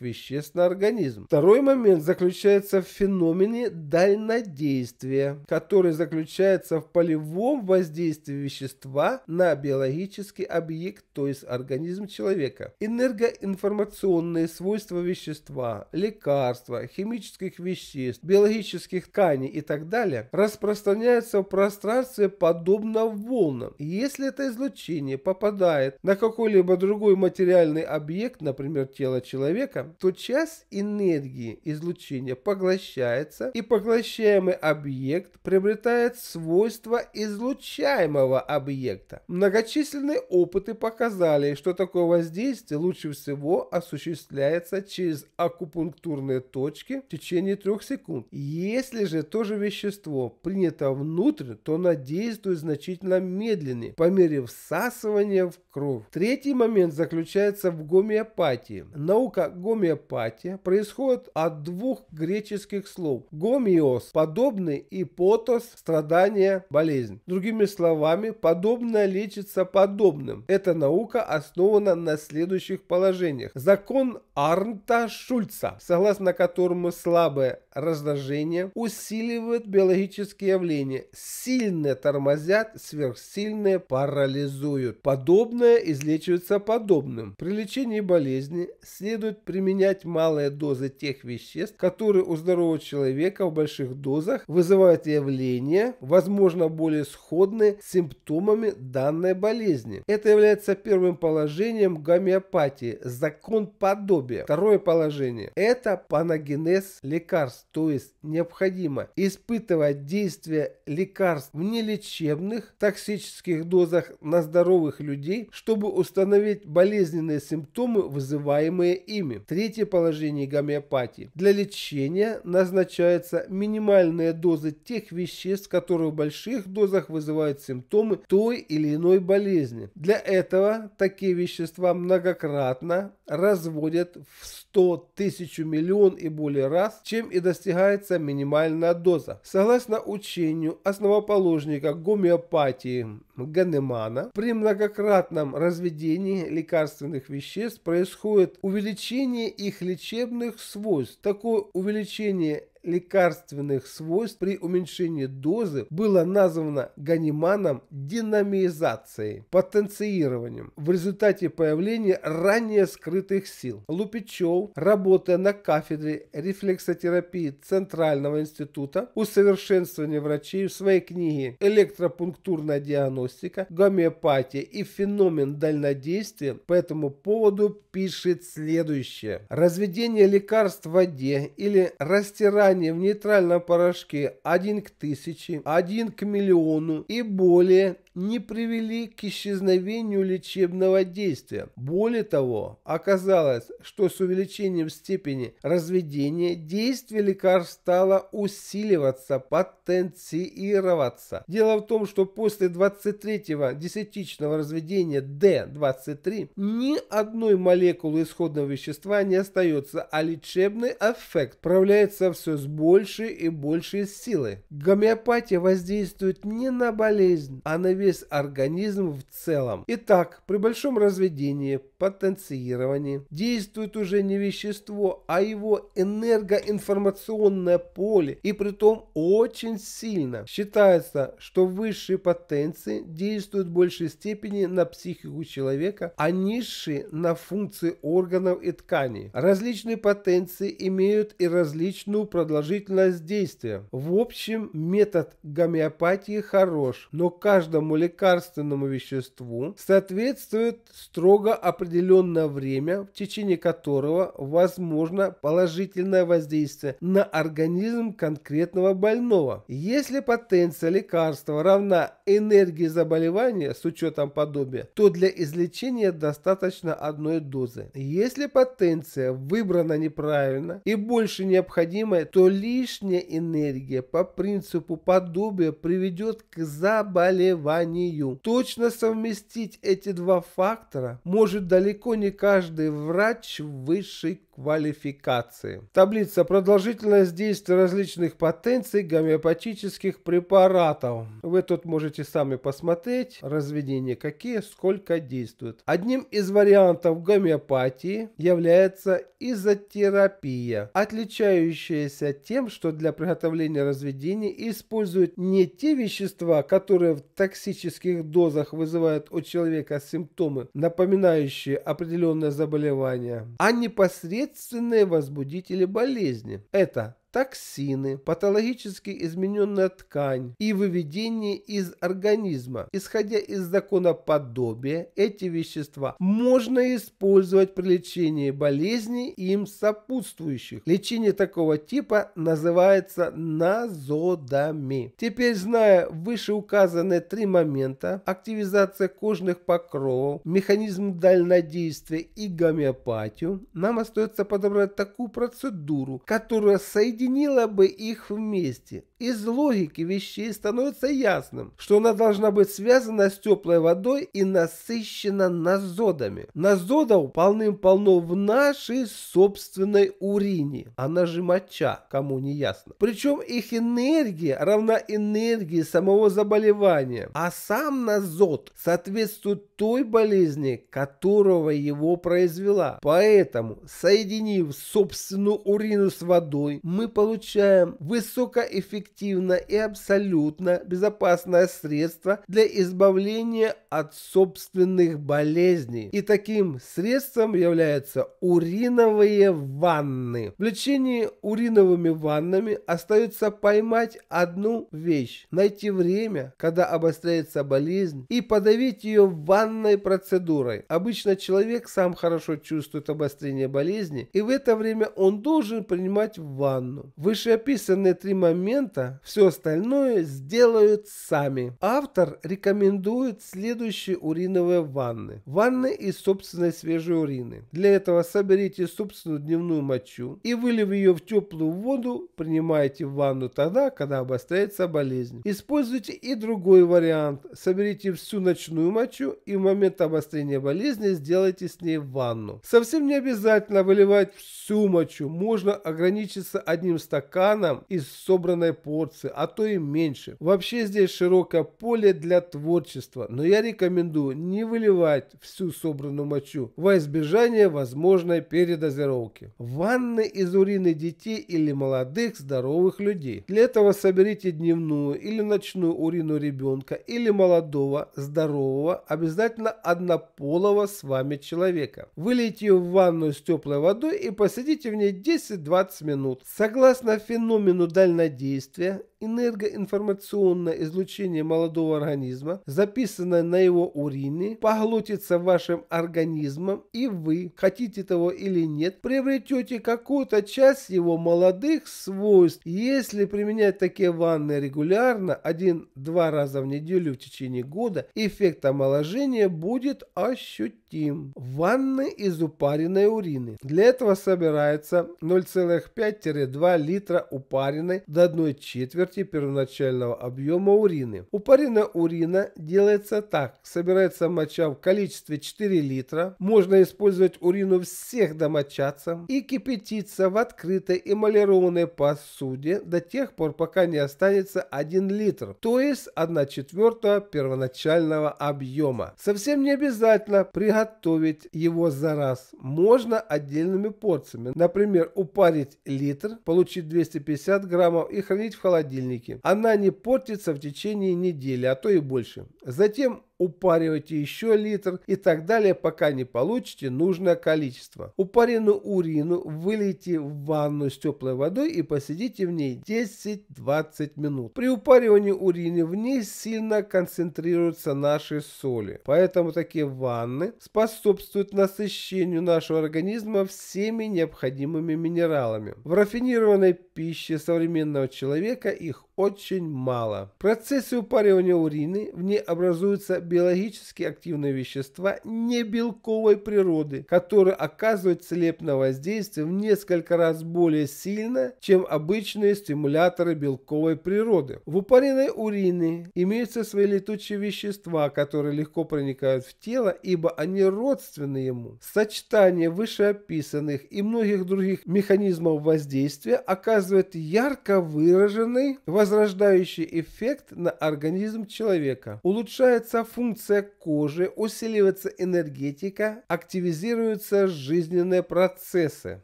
веществ на организм. Второй момент заключается в феномене дальнодействия, который заключается в полевом воздействии вещества на биологический объект, то есть организм человека. Энергоинформационные свойства вещества, лекарства, химических веществ, биологических тканей и так далее распространяется в пространстве подобно волнам. И если это излучение попадает на какой-либо другой материальный объект, например, тело человека, то часть энергии излучения поглощается, и поглощаемый объект приобретает свойства излучаемого объекта. Многочисленные опыты показали, что такое воздействие лучше всего осуществляется через акупунктурные точки в течение трех секунд. Если же то же вещество вещество принято внутрь, то оно действует значительно медленнее по мере всасывания в кровь. Третий момент заключается в гомеопатии. Наука гомеопатия происходит от двух греческих слов гомеос – подобный и потос – страдание, болезнь. Другими словами, подобное лечится подобным. Эта наука основана на следующих положениях. Закон Арнта Шульца, согласно которому слабое раздражение усиливает биологические явления, сильные тормозят, сверхсильные парализуют. Подобное излечивается подобным. При лечении болезни следует применять малые дозы тех веществ, которые у здорового человека в больших дозах вызывают явления, возможно, более сходные с симптомами данной болезни. Это является первым положением гомеопатии – закон подобия пагубе. Второе положение – это паногенез лекарств, то есть необходимо испытывать действие лекарств в нелечебных токсических дозах на здоровых людей, чтобы установить болезненные симптомы, вызываемые ими. Третье положение гомеопатии. Для лечения назначаются минимальные дозы тех веществ, которые в больших дозах вызывают симптомы той или иной болезни. Для этого такие вещества многократно разводят в 100 тысяч миллион и более раз, чем и достигается минимальная доза. Согласно учению основоположника гомеопатии Ганемана, при многократном разведении лекарственных веществ происходит увеличение их лечебных свойств. Такое увеличение лекарственных свойств при уменьшении дозы было названо ганиманом динамизацией, потенциированием в результате появления ранее скрытых сил. Лупичев, работая на кафедре рефлексотерапии Центрального института усовершенствования врачей в своей книге «Электропунктурная диагностика, гомеопатия и феномен дальнодействия» по этому поводу пишет следующее. Разведение лекарств в воде или растирание Ранее в нейтральном порошке 1 к 1000, 1 к миллиону и более не привели к исчезновению лечебного действия. Более того, оказалось, что с увеличением степени разведения действие лекарств стало усиливаться, потенцироваться. Дело в том, что после 23-го десятичного разведения D23 ни одной молекулы исходного вещества не остается, а лечебный эффект проявляется все с большей и большей силой. Гомеопатия воздействует не на болезнь, а на вещество через организм в целом. Итак, при большом разведении, потенцировании действует уже не вещество, а его энергоинформационное поле, и при притом очень сильно. Считается, что высшие потенции действуют в большей степени на психику человека, а низшие на функции органов и тканей. Различные потенции имеют и различную продолжительность действия. В общем, метод гомеопатии хорош, но каждому данному лекарственному веществу соответствует строго определенное время, в течение которого возможно положительное воздействие на организм конкретного больного. Если потенция лекарства равна энергии заболевания с учетом подобия, то для излечения достаточно одной дозы. Если потенция выбрана неправильно и больше необходимой, то лишняя энергия по принципу подобия приведет к заболеванию желанию. Точно совместить эти два фактора может далеко не каждый врач высшей квалификации. Таблица продолжительность действия различных потенций гомеопатических препаратов. Вы тут можете сами посмотреть разведение какие, сколько действуют. Одним из вариантов гомеопатии является изотерапия, отличающаяся тем, что для приготовления разведения используют не те вещества, которые в токсических дозах вызывают у человека симптомы, напоминающие определенное заболевание, а непосредственно Единственные возбудители болезни – это токсины, патологически измененная ткань и выведение из организма. Исходя из закона подобия, эти вещества можно использовать при лечении болезней им сопутствующих. Лечение такого типа называется назодами. Теперь, зная вышеуказанные три момента, активизация кожных покровов, механизм дальнодействия и гомеопатию, нам остается подобрать такую процедуру, которая соединит соединила бы их вместе. Из логики вещей становится ясным, что она должна быть связана с теплой водой и насыщена назодами. Назодов полным-полно в нашей собственной урине, она же моча, кому не ясно. Причем их энергия равна энергии самого заболевания, а сам назод соответствует той болезни, которого его произвела. Поэтому, соединив собственную урину с водой, мы получаем высокоэффективное и абсолютно безопасное средство для избавления от собственных болезней. И таким средством являются уриновые ванны. В лечении уриновыми ваннами остается поймать одну вещь, найти время, когда обостряется болезнь, и подавить ее ванной процедурой. Обычно человек сам хорошо чувствует обострение болезни, и в это время он должен принимать ванну сторону. Вышеописанные три момента, все остальное сделают сами. Автор рекомендует следующие уриновые ванны. Ванны из собственной свежей урины. Для этого соберите собственную дневную мочу и вылив ее в теплую воду, принимайте ванну тогда, когда обостряется болезнь. Используйте и другой вариант. Соберите всю ночную мочу и в момент обострения болезни сделайте с ней ванну. Совсем не обязательно выливать всю мочу, можно ограничиться одним одним стаканом из собранной порции, а то и меньше. Вообще здесь широкое поле для творчества, но я рекомендую не выливать всю собранную мочу во избежание возможной передозировки. Ванны из урины детей или молодых здоровых людей. Для этого соберите дневную или ночную урину ребенка или молодого здорового, обязательно однополого с вами человека. Вылейте ее в ванную с теплой водой и посидите в ней 10-20 минут. Согласно Согласно феномену дальнодействия, энергоинформационное излучение молодого организма, записанное на его урине, поглотится вашим организмом, и вы, хотите того или нет, приобретете какую-то часть его молодых свойств. Если применять такие ванны регулярно, один-два раза в неделю в течение года, эффект омоложения будет ощутим. Ванны из упаренной урины. Для этого собирается 0,5-2 литра упаренной до 1 четверти четверти первоначального объема урины. Упарина урина делается так. Собирается моча в количестве 4 литра. Можно использовать урину всех домочадцев и кипятиться в открытой эмалированной посуде до тех пор, пока не останется 1 литр, то есть 1 четвертая первоначального объема. Совсем не обязательно приготовить его за раз. Можно отдельными порциями. Например, упарить литр, получить 250 граммов и хранить в холодильнике холодильнике. Она не портится в течение недели, а то и больше. Затем упаривайте еще литр и так далее, пока не получите нужное количество. Упаренную урину вылейте в ванну с теплой водой и посидите в ней 10-20 минут. При упаривании урины в ней сильно концентрируются наши соли, поэтому такие ванны способствуют насыщению нашего организма всеми необходимыми минералами. В рафинированной пище современного человека их очень мало. В процессе упаривания урины в ней образуются биологически активные вещества небелковой природы, которые оказывают целебное воздействие в несколько раз более сильно, чем обычные стимуляторы белковой природы. В упаренной урине имеются свои летучие вещества, которые легко проникают в тело, ибо они родственны ему. Сочетание вышеописанных и многих других механизмов воздействия оказывает ярко выраженный воздействие возрождающий эффект на организм человека. Улучшается функция кожи, усиливается энергетика, активизируются жизненные процессы.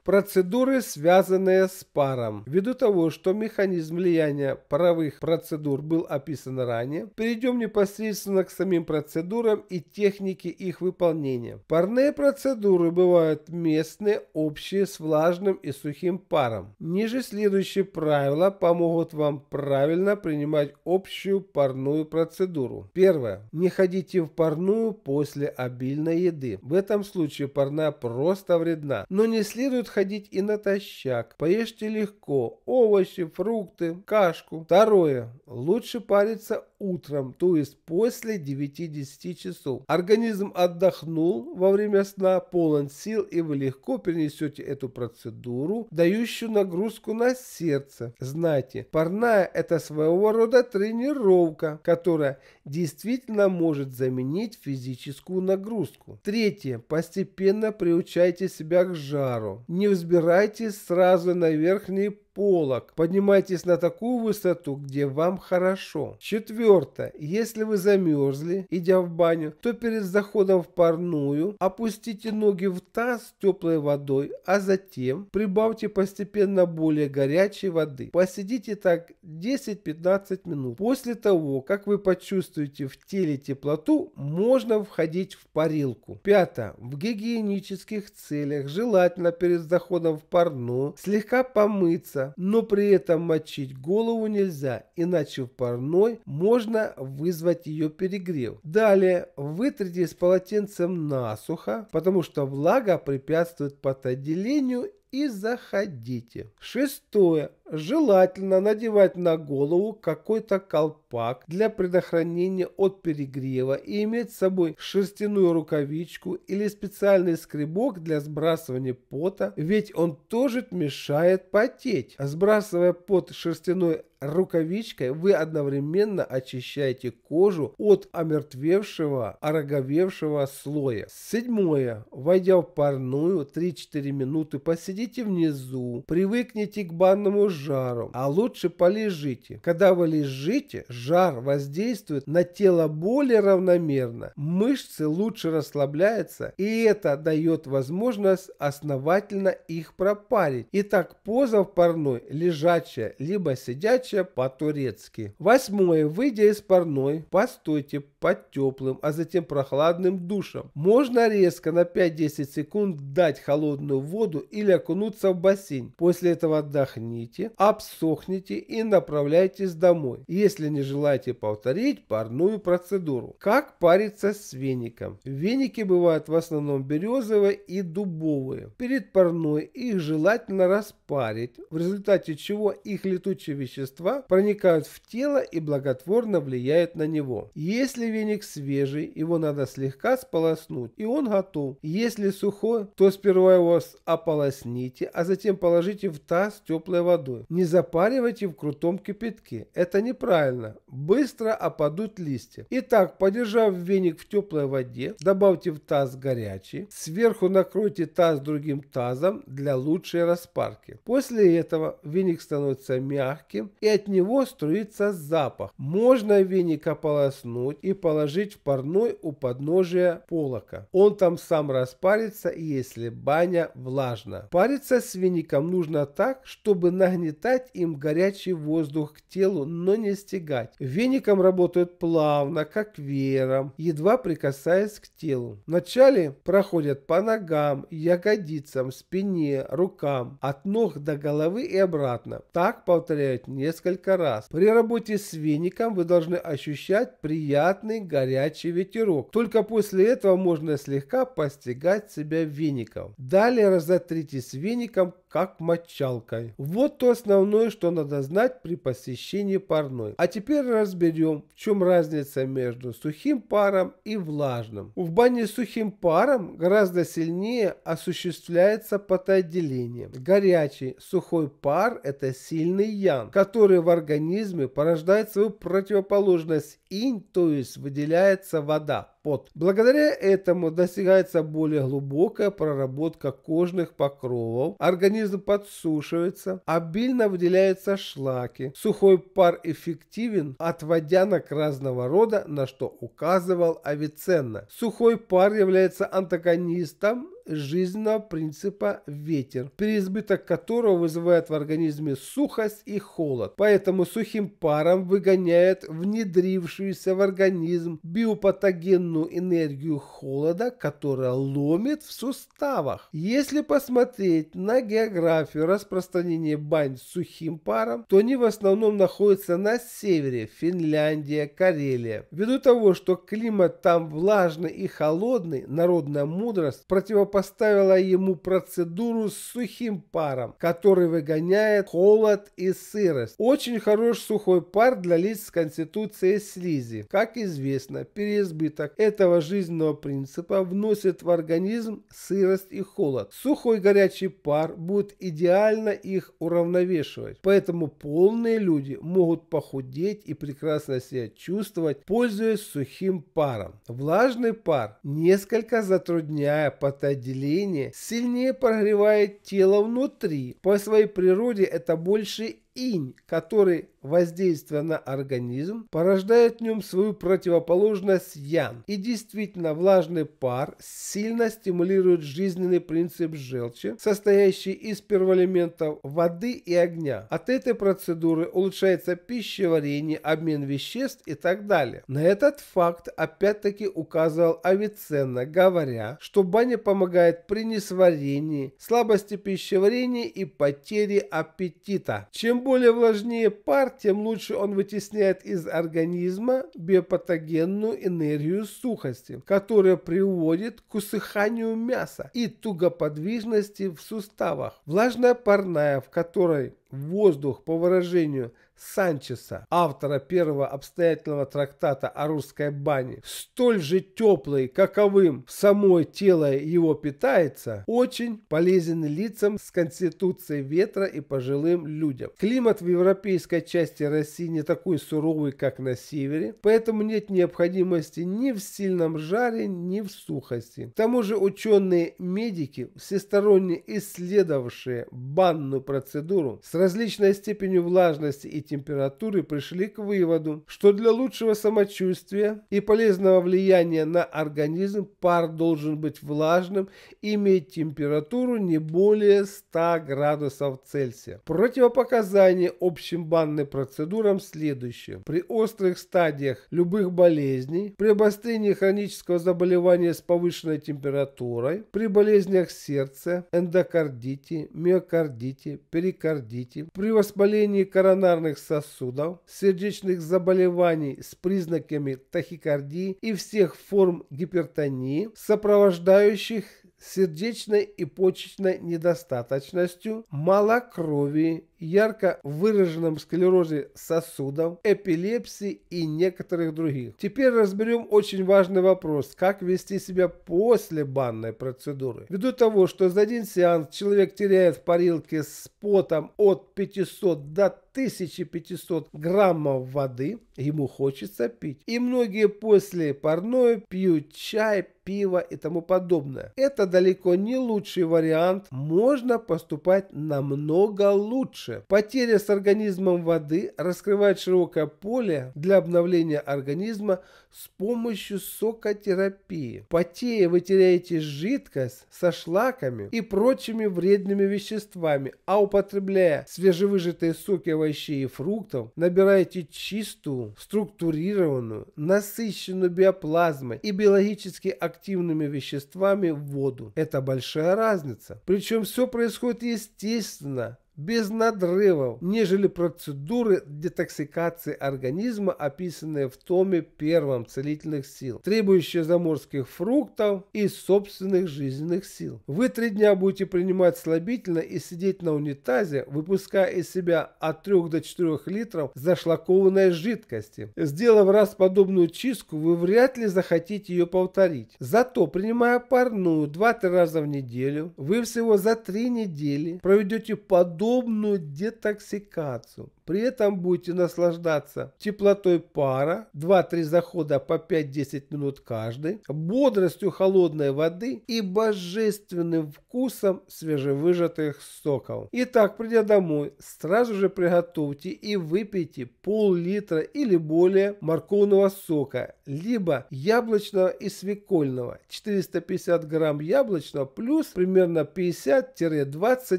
Процедуры, связанные с паром. Ввиду того, что механизм влияния паровых процедур был описан ранее, перейдем непосредственно к самим процедурам и технике их выполнения. Парные процедуры бывают местные, общие, с влажным и сухим паром. Ниже следующие правила помогут вам правильно правильно принимать общую парную процедуру. Первое. Не ходите в парную после обильной еды. В этом случае парная просто вредна. Но не следует ходить и натощак. Поешьте легко овощи, фрукты, кашку. Второе. Лучше париться утром, то есть после 9-10 часов. Организм отдохнул во время сна, полон сил, и вы легко перенесете эту процедуру, дающую нагрузку на сердце. Знайте, парная – это своего рода тренировка, которая действительно может заменить физическую нагрузку. Третье. Постепенно приучайте себя к жару. Не взбирайтесь сразу на верхние полок. Поднимайтесь на такую высоту, где вам хорошо. Четвертое. Если вы замерзли, идя в баню, то перед заходом в парную опустите ноги в таз с теплой водой, а затем прибавьте постепенно более горячей воды. Посидите так 10-15 минут. После того, как вы почувствуете в теле теплоту, можно входить в парилку. Пятое. В гигиенических целях желательно перед заходом в парную слегка помыться но при этом мочить голову нельзя, иначе в парной можно вызвать ее перегрев. Далее вытрите с полотенцем насухо, потому что влага препятствует потоотделению и заходите. Шестое. Желательно надевать на голову какой-то колпак для предохранения от перегрева и иметь с собой шерстяную рукавичку или специальный скребок для сбрасывания пота, ведь он тоже мешает потеть. сбрасывая пот шерстяной рукавичкой вы одновременно очищаете кожу от омертвевшего, ороговевшего слоя. Седьмое. Войдя в парную, 3-4 минуты посидите внизу, привыкните к банному жару, а лучше полежите. Когда вы лежите, жар воздействует на тело более равномерно, мышцы лучше расслабляются, и это дает возможность основательно их пропарить. Итак, поза в парной лежачая либо сидячая куча по-турецки. Восьмое. Выйдя из парной, постойте под теплым, а затем прохладным душем. Можно резко на 5-10 секунд дать холодную воду или окунуться в бассейн. После этого отдохните, обсохните и направляйтесь домой, если не желаете повторить парную процедуру. Как париться с веником? Веники бывают в основном березовые и дубовые. Перед парной их желательно распарить, в результате чего их летучие вещества вещества проникают в тело и благотворно влияют на него. Если веник свежий, его надо слегка сполоснуть, и он готов. Если сухой, то сперва его ополосните, а затем положите в таз теплой водой. Не запаривайте в крутом кипятке, это неправильно. Быстро опадут листья. Итак, подержав веник в теплой воде, добавьте в таз горячий, сверху накройте таз другим тазом для лучшей распарки. После этого веник становится мягким и от него струится запах. Можно веник ополоснуть и положить в парной у подножия полока. Он там сам распарится, если баня влажна. Париться с веником нужно так, чтобы нагнетать им горячий воздух к телу, но не стегать. Веником работают плавно, как веером, едва прикасаясь к телу. Вначале проходят по ногам, ягодицам, спине, рукам, от ног до головы и обратно. Так повторяют несколько несколько раз. При работе с веником вы должны ощущать приятный горячий ветерок. Только после этого можно слегка постигать себя веником. Далее разотритесь веником как мочалкой. Вот то основное, что надо знать при посещении парной. А теперь разберем, в чем разница между сухим паром и влажным. В бане с сухим паром гораздо сильнее осуществляется потоотделение. Горячий, сухой пар – это сильный ян, который в организме порождает свою противоположность инь, то есть выделяется вода под. Благодаря этому достигается более глубокая проработка кожных покровов, организм подсушивается, обильно выделяются шлаки, сухой пар эффективен от водянок разного рода, на что указывал Авиценна. Сухой пар является антагонистом жизненного принципа ветер, переизбыток которого вызывает в организме сухость и холод. Поэтому сухим паром выгоняет внедрившуюся в организм биопатогенную энергию холода, которая ломит в суставах. Если посмотреть на географию распространения бань с сухим паром, то они в основном находятся на севере – Финляндия, Карелия. Ввиду того, что климат там влажный и холодный, народная мудрость противопоставляет поставила ему процедуру с сухим паром, который выгоняет холод и сырость. Очень хорош сухой пар для лиц с конституцией слизи. Как известно, переизбыток этого жизненного принципа вносит в организм сырость и холод. Сухой горячий пар будет идеально их уравновешивать. Поэтому полные люди могут похудеть и прекрасно себя чувствовать, пользуясь сухим паром. Влажный пар, несколько затрудняя патогенез отделение сильнее прогревает тело внутри. По своей природе это больше инь, который, воздействуя на организм, порождает в нем свою противоположность ян. И действительно, влажный пар сильно стимулирует жизненный принцип желчи, состоящий из первоэлементов воды и огня. От этой процедуры улучшается пищеварение, обмен веществ и так далее. На этот факт опять-таки указывал Авиценна, говоря, что баня помогает при несварении, слабости пищеварения и потере аппетита. Чем более влажнее пар, тем лучше он вытесняет из организма биопатогенную энергию сухости, которая приводит к усыханию мяса и тугоподвижности в суставах. Влажная парная, в которой воздух, по выражению – Санчеса, автора первого обстоятельного трактата о русской бане, столь же теплый, каковым самое тело его питается, очень полезен лицам с конституцией ветра и пожилым людям. Климат в европейской части России не такой суровый, как на севере, поэтому нет необходимости ни в сильном жаре, ни в сухости. К тому же ученые-медики, всесторонне исследовавшие банную процедуру с различной степенью влажности и температуры пришли к выводу, что для лучшего самочувствия и полезного влияния на организм пар должен быть влажным и иметь температуру не более 100 градусов Цельсия. Противопоказания общим банным процедурам следующие. При острых стадиях любых болезней, при обострении хронического заболевания с повышенной температурой, при болезнях сердца, эндокардите, миокардите, перикардите, при воспалении коронарных кровеносных сосудов, сердечных заболеваний с признаками тахикардии и всех форм гипертонии, сопровождающих сердечной и почечной недостаточностью, малокровии, ярко выраженном склерозе сосудов, эпилепсии и некоторых других. Теперь разберем очень важный вопрос, как вести себя после банной процедуры. Ввиду того, что за один сеанс человек теряет в парилке с потом от 500 до 1500 граммов воды ему хочется пить. И многие после парной пьют чай, пиво и тому подобное. Это далеко не лучший вариант. Можно поступать намного лучше. Потеря с организмом воды раскрывает широкое поле для обновления организма с помощью сокотерапии. Потея вы теряете жидкость со шлаками и прочими вредными веществами, а употребляя свежевыжатые соки овощей и фруктов, набираете чистую, структурированную, насыщенную биоплазмой и биологически активными веществами воду. Это большая разница. Причем все происходит естественно, без надрывов, нежели процедуры детоксикации организма, описанные в томе первом целительных сил, требующие заморских фруктов и собственных жизненных сил. Вы три дня будете принимать слабительное и сидеть на унитазе, выпуская из себя от 3 до 4 литров зашлакованной жидкости. Сделав раз подобную чистку, вы вряд ли захотите ее повторить. Зато, принимая парную 2-3 раза в неделю, вы всего за 3 недели проведете подобную удобную детоксикацию. При этом будете наслаждаться теплотой пара, 2-3 захода по 5-10 минут каждый, бодростью холодной воды и божественным вкусом свежевыжатых соков. Итак, придя домой, сразу же приготовьте и выпейте пол-литра или более морковного сока либо яблочного и свекольного. 450 грамм яблочного плюс примерно 50-20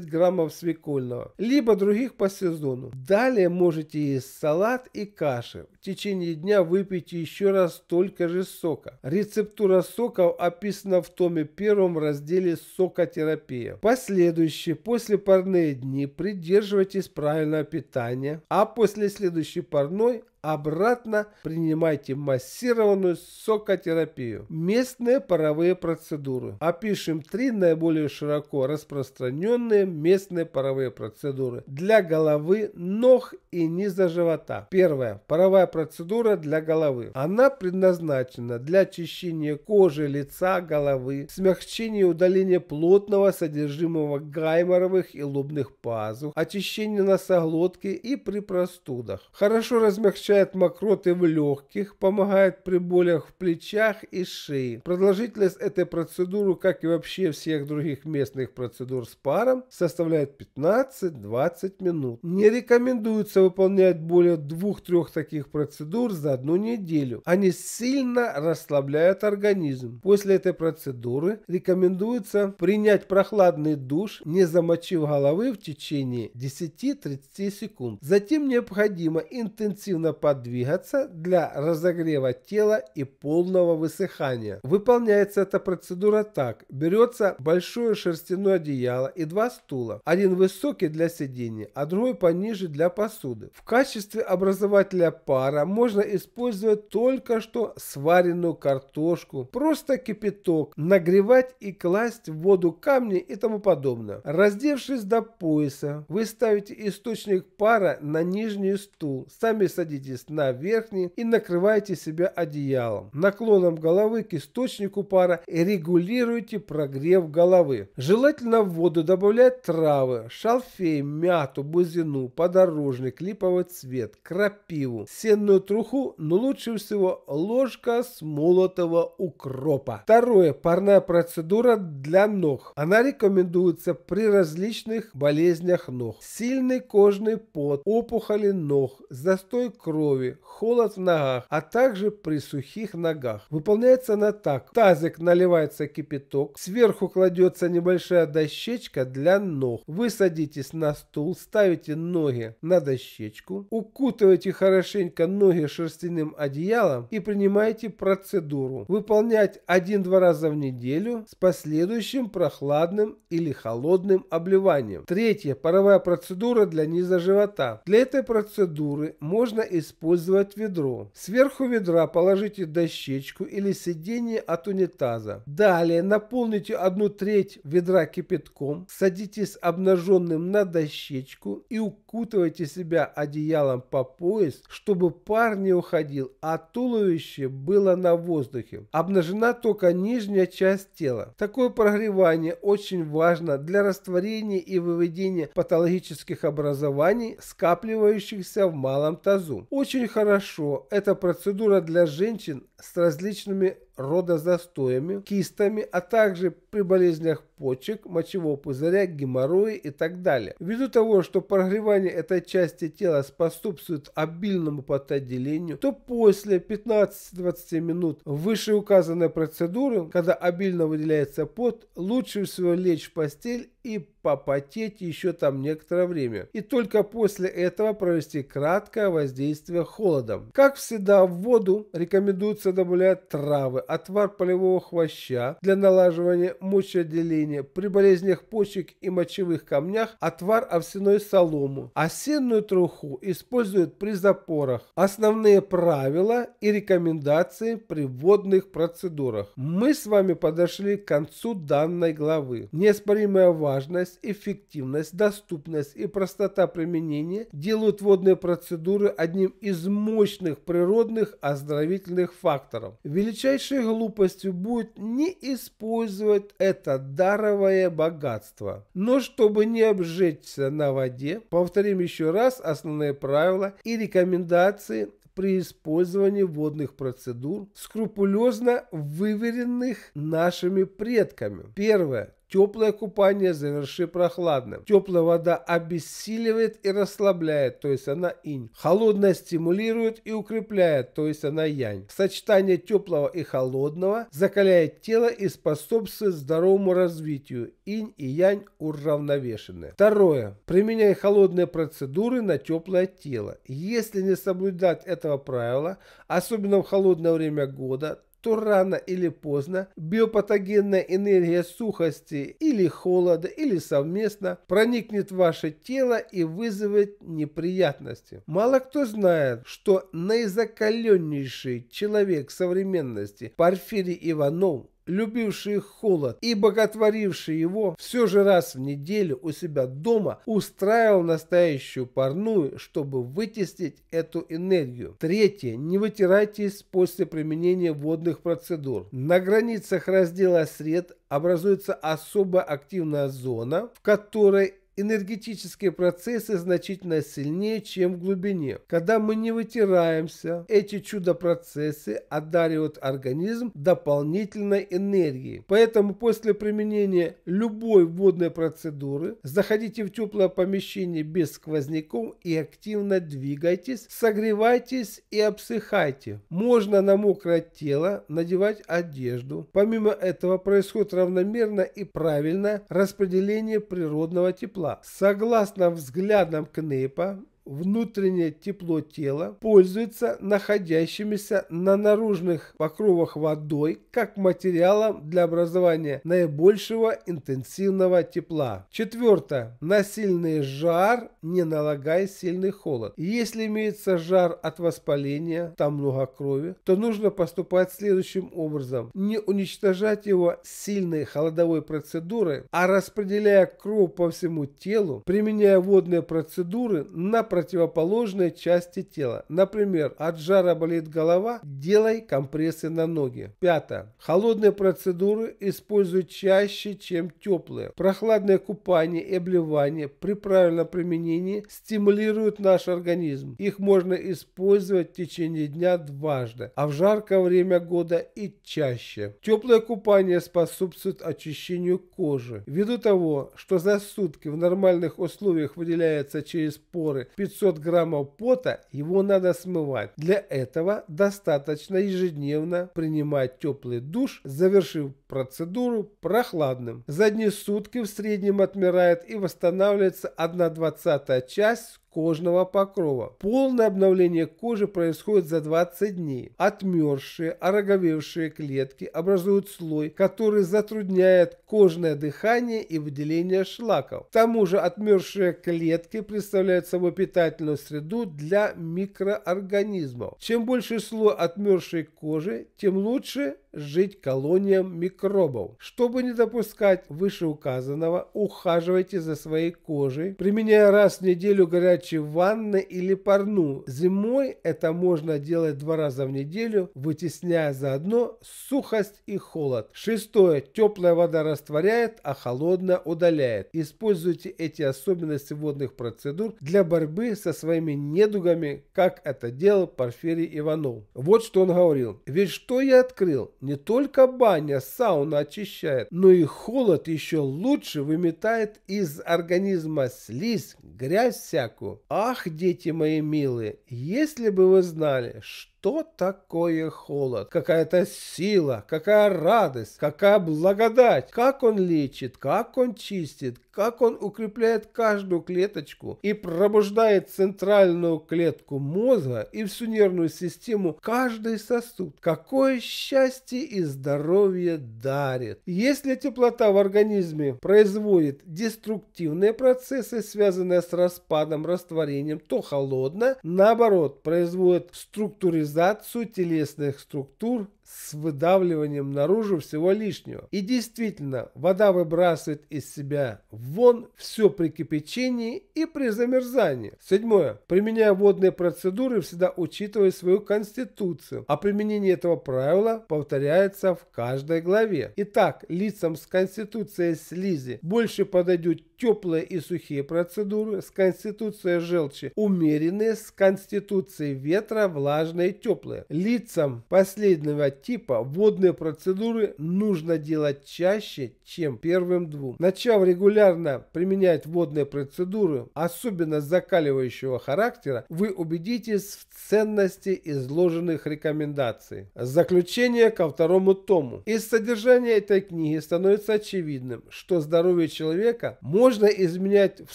граммов свекольного, либо других по сезону. Далее можете есть салат и каши. В течение дня выпейте еще раз столько же сока. Рецептура соков описана в томе первом разделе «Сокотерапия». Последующие, после парные дни придерживайтесь правильного питания, а после следующей парной Обратно принимайте массированную сокотерапию. Местные паровые процедуры. Опишем три наиболее широко распространенные местные паровые процедуры для головы, ног и низа живота. Первая. Паровая процедура для головы. Она предназначена для очищения кожи, лица, головы, смягчения и удаления плотного содержимого гайморовых и лобных пазух, очищения носоглотки и при простудах. Хорошо размягчение облегчает мокроты в легких, помогает при болях в плечах и шее. Продолжительность этой процедуры, как и вообще всех других местных процедур с паром, составляет 15-20 минут. Не рекомендуется выполнять более двух-трех таких процедур за одну неделю. Они сильно расслабляют организм. После этой процедуры рекомендуется принять прохладный душ, не замочив головы в течение 10-30 секунд. Затем необходимо интенсивно подвигаться для разогрева тела и полного высыхания. Выполняется эта процедура так. Берется большое шерстяное одеяло и два стула. Один высокий для сидения, а другой пониже для посуды. В качестве образователя пара можно использовать только что сваренную картошку, просто кипяток, нагревать и класть в воду камни и тому подобное. Раздевшись до пояса, вы ставите источник пара на нижний стул, сами садитесь садитесь на верхний и накрывайте себя одеялом. Наклоном головы к источнику пара регулируйте прогрев головы. Желательно в воду добавлять травы, шалфей, мяту, бузину, подорожник, липовый цвет, крапиву, сенную труху, но лучше всего ложка смолотого укропа. Второе. Парная процедура для ног. Она рекомендуется при различных болезнях ног. Сильный кожный пот, опухоли ног, застой крови, крови, холод в ногах, а также при сухих ногах. Выполняется она так. В тазик наливается кипяток, сверху кладется небольшая дощечка для ног. Вы садитесь на стул, ставите ноги на дощечку, укутываете хорошенько ноги шерстяным одеялом и принимаете процедуру. Выполнять один-два раза в неделю с последующим прохладным или холодным обливанием. Третье. Паровая процедура для низа живота. Для этой процедуры можно использовать использовать ведро. Сверху ведра положите дощечку или сиденье от унитаза. Далее наполните одну треть ведра кипятком, садитесь обнаженным на дощечку и укутывайте себя одеялом по пояс, чтобы пар не уходил, а туловище было на воздухе. Обнажена только нижняя часть тела. Такое прогревание очень важно для растворения и выведения патологических образований, скапливающихся в малом тазу. Очень хорошо. Это процедура для женщин с различными родозастоями, кистами, а также при болезнях почек, мочевого пузыря, геморроя и так далее. Ввиду того, что прогревание этой части тела способствует обильному потоотделению, то после 15-20 минут вышеуказанной процедуры, когда обильно выделяется пот, лучше всего лечь в постель и попотеть еще там некоторое время. И только после этого провести краткое воздействие холодом. Как всегда в воду рекомендуется добавлять травы, отвар полевого хвоща для налаживания мочеотделения, при болезнях почек и мочевых камнях отвар овсяной соломы. Осенную труху используют при запорах. Основные правила и рекомендации при водных процедурах. Мы с вами подошли к концу данной главы. Неоспоримая важность, эффективность, доступность и простота применения делают водные процедуры одним из мощных природных оздоровительных факторов. Величайшие большей глупостью будет не использовать это даровое богатство. Но чтобы не обжечься на воде, повторим еще раз основные правила и рекомендации при использовании водных процедур, скрупулезно выверенных нашими предками. Первое. Теплое купание заверши прохладным. Теплая вода обессиливает и расслабляет, то есть она инь. Холодная стимулирует и укрепляет, то есть она янь. Сочетание теплого и холодного закаляет тело и способствует здоровому развитию. Инь и янь уравновешены. Второе. Применяй холодные процедуры на теплое тело. Если не соблюдать этого правила, особенно в холодное время года, то рано или поздно биопатогенная энергия сухости или холода или совместно проникнет в ваше тело и вызовет неприятности. Мало кто знает, что наизакаленнейший человек современности Порфирий Иванов любивший холод и боготворивший его, все же раз в неделю у себя дома устраивал настоящую парную, чтобы вытеснить эту энергию. Третье. Не вытирайтесь после применения водных процедур. На границах раздела сред образуется особо активная зона, в которой энергетические процессы значительно сильнее, чем в глубине. Когда мы не вытираемся, эти чудо-процессы одаривают организм дополнительной энергией. Поэтому после применения любой водной процедуры заходите в теплое помещение без сквозняков и активно двигайтесь, согревайтесь и обсыхайте. Можно на мокрое тело надевать одежду. Помимо этого происходит равномерно и правильное распределение природного тепла. Согласно взглядам Кныпа, внутреннее тепло тела пользуется находящимися на наружных покровах водой как материалом для образования наибольшего интенсивного тепла. Четвертое. На сильный жар не налагай сильный холод. Если имеется жар от воспаления, там много крови, то нужно поступать следующим образом. Не уничтожать его сильной холодовой процедурой, а распределяя кровь по всему телу, применяя водные процедуры на процесс противоположной части тела. Например, от жара болит голова, делай компрессы на ноги. Пятое. Холодные процедуры используй чаще, чем теплые. Прохладное купание и обливание при правильном применении стимулируют наш организм. Их можно использовать в течение дня дважды, а в жаркое время года и чаще. Теплое купание способствует очищению кожи. Ввиду того, что за сутки в нормальных условиях выделяется через поры 500 500 граммов пота его надо смывать. Для этого достаточно ежедневно принимать теплый душ, завершив процедуру прохладным. За дни сутки в среднем отмирает и восстанавливается 1 20 часть кожного покрова. Полное обновление кожи происходит за 20 дней. Отмерзшие, ороговевшие клетки образуют слой, который затрудняет кожное дыхание и выделение шлаков. К тому же отмерзшие клетки представляют собой питательную среду для микроорганизмов. Чем больше слой отмерзшей кожи, тем лучше жить колониям микробов. Чтобы не допускать вышеуказанного, ухаживайте за своей кожей, применяя раз в неделю горячие ванны или парну. Зимой это можно делать два раза в неделю, вытесняя заодно сухость и холод. Шестое. Теплая вода растворяет, а холодная удаляет. Используйте эти особенности водных процедур для борьбы со своими недугами, как это делал Порфирий Иванов. Вот что он говорил. Ведь что я открыл? не только баня, сауна очищает, но и холод еще лучше выметает из организма слизь, грязь всякую. Ах, дети мои милые, если бы вы знали, что что такое холод, какая-то сила, какая радость, какая благодать, как он лечит, как он чистит, как он укрепляет каждую клеточку и пробуждает центральную клетку мозга и всю нервную систему каждый сосуд. Какое счастье и здоровье дарит. Если теплота в организме производит деструктивные процессы, связанные с распадом, растворением, то холодно, наоборот, производит структуризацию организацию телесных структур с выдавливанием наружу всего лишнего. И действительно, вода выбрасывает из себя вон все при кипячении и при замерзании. Седьмое. Применяя водные процедуры, всегда учитывая свою конституцию, а применение этого правила повторяется в каждой главе. Итак, лицам с конституцией слизи больше подойдут теплые и сухие процедуры, с конституцией желчи умеренные, с конституцией ветра влажные и теплые. Лицам последнего типа водные процедуры нужно делать чаще, чем первым двум. Начав регулярно применять водные процедуры, особенно закаливающего характера, вы убедитесь в ценности изложенных рекомендаций. Заключение ко второму тому. Из содержания этой книги становится очевидным, что здоровье человека можно изменять в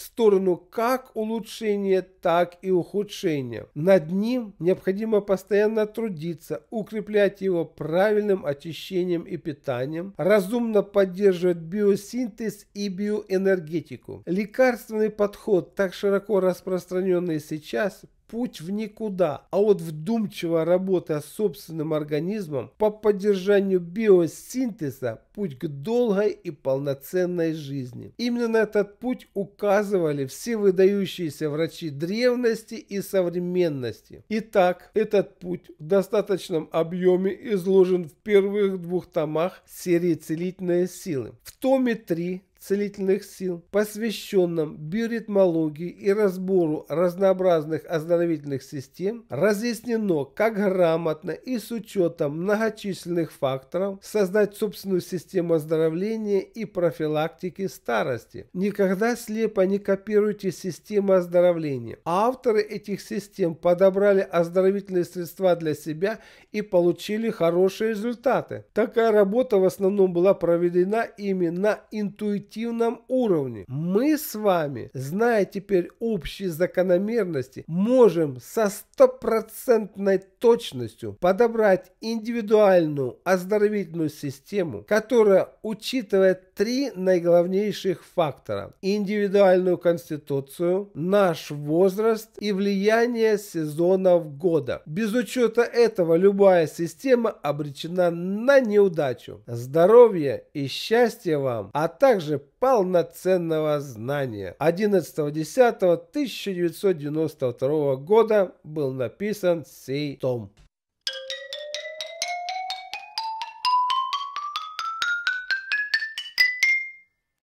сторону как улучшения, так и ухудшения. Над ним необходимо постоянно трудиться, укреплять его правильным очищением и питанием, разумно поддерживать биосинтез и биоэнергетику. Лекарственный подход, так широко распространенный сейчас, путь в никуда, а вот вдумчивой работы с собственным организмом по поддержанию биосинтеза путь к долгой и полноценной жизни. Именно на этот путь указывали все выдающиеся врачи древности и современности. Итак, этот путь в достаточном объеме изложен в первых двух томах серии «Целительные силы». В томе 3 целительных сил, посвященном биоритмологии и разбору разнообразных оздоровительных систем, разъяснено, как грамотно и с учетом многочисленных факторов создать собственную систему оздоровления и профилактики старости. Никогда слепо не копируйте системы оздоровления. Авторы этих систем подобрали оздоровительные средства для себя и получили хорошие результаты. Такая работа в основном была проведена ими на интуитивном интуитивном уровне. Мы с вами, зная теперь общие закономерности, можем со стопроцентной точностью подобрать индивидуальную оздоровительную систему, которая учитывает три наиглавнейших фактора – индивидуальную конституцию, наш возраст и влияние сезонов года. Без учета этого любая система обречена на неудачу. Здоровья и счастья вам, а также полноценного знания. 11.10.1992 года был написан сей том.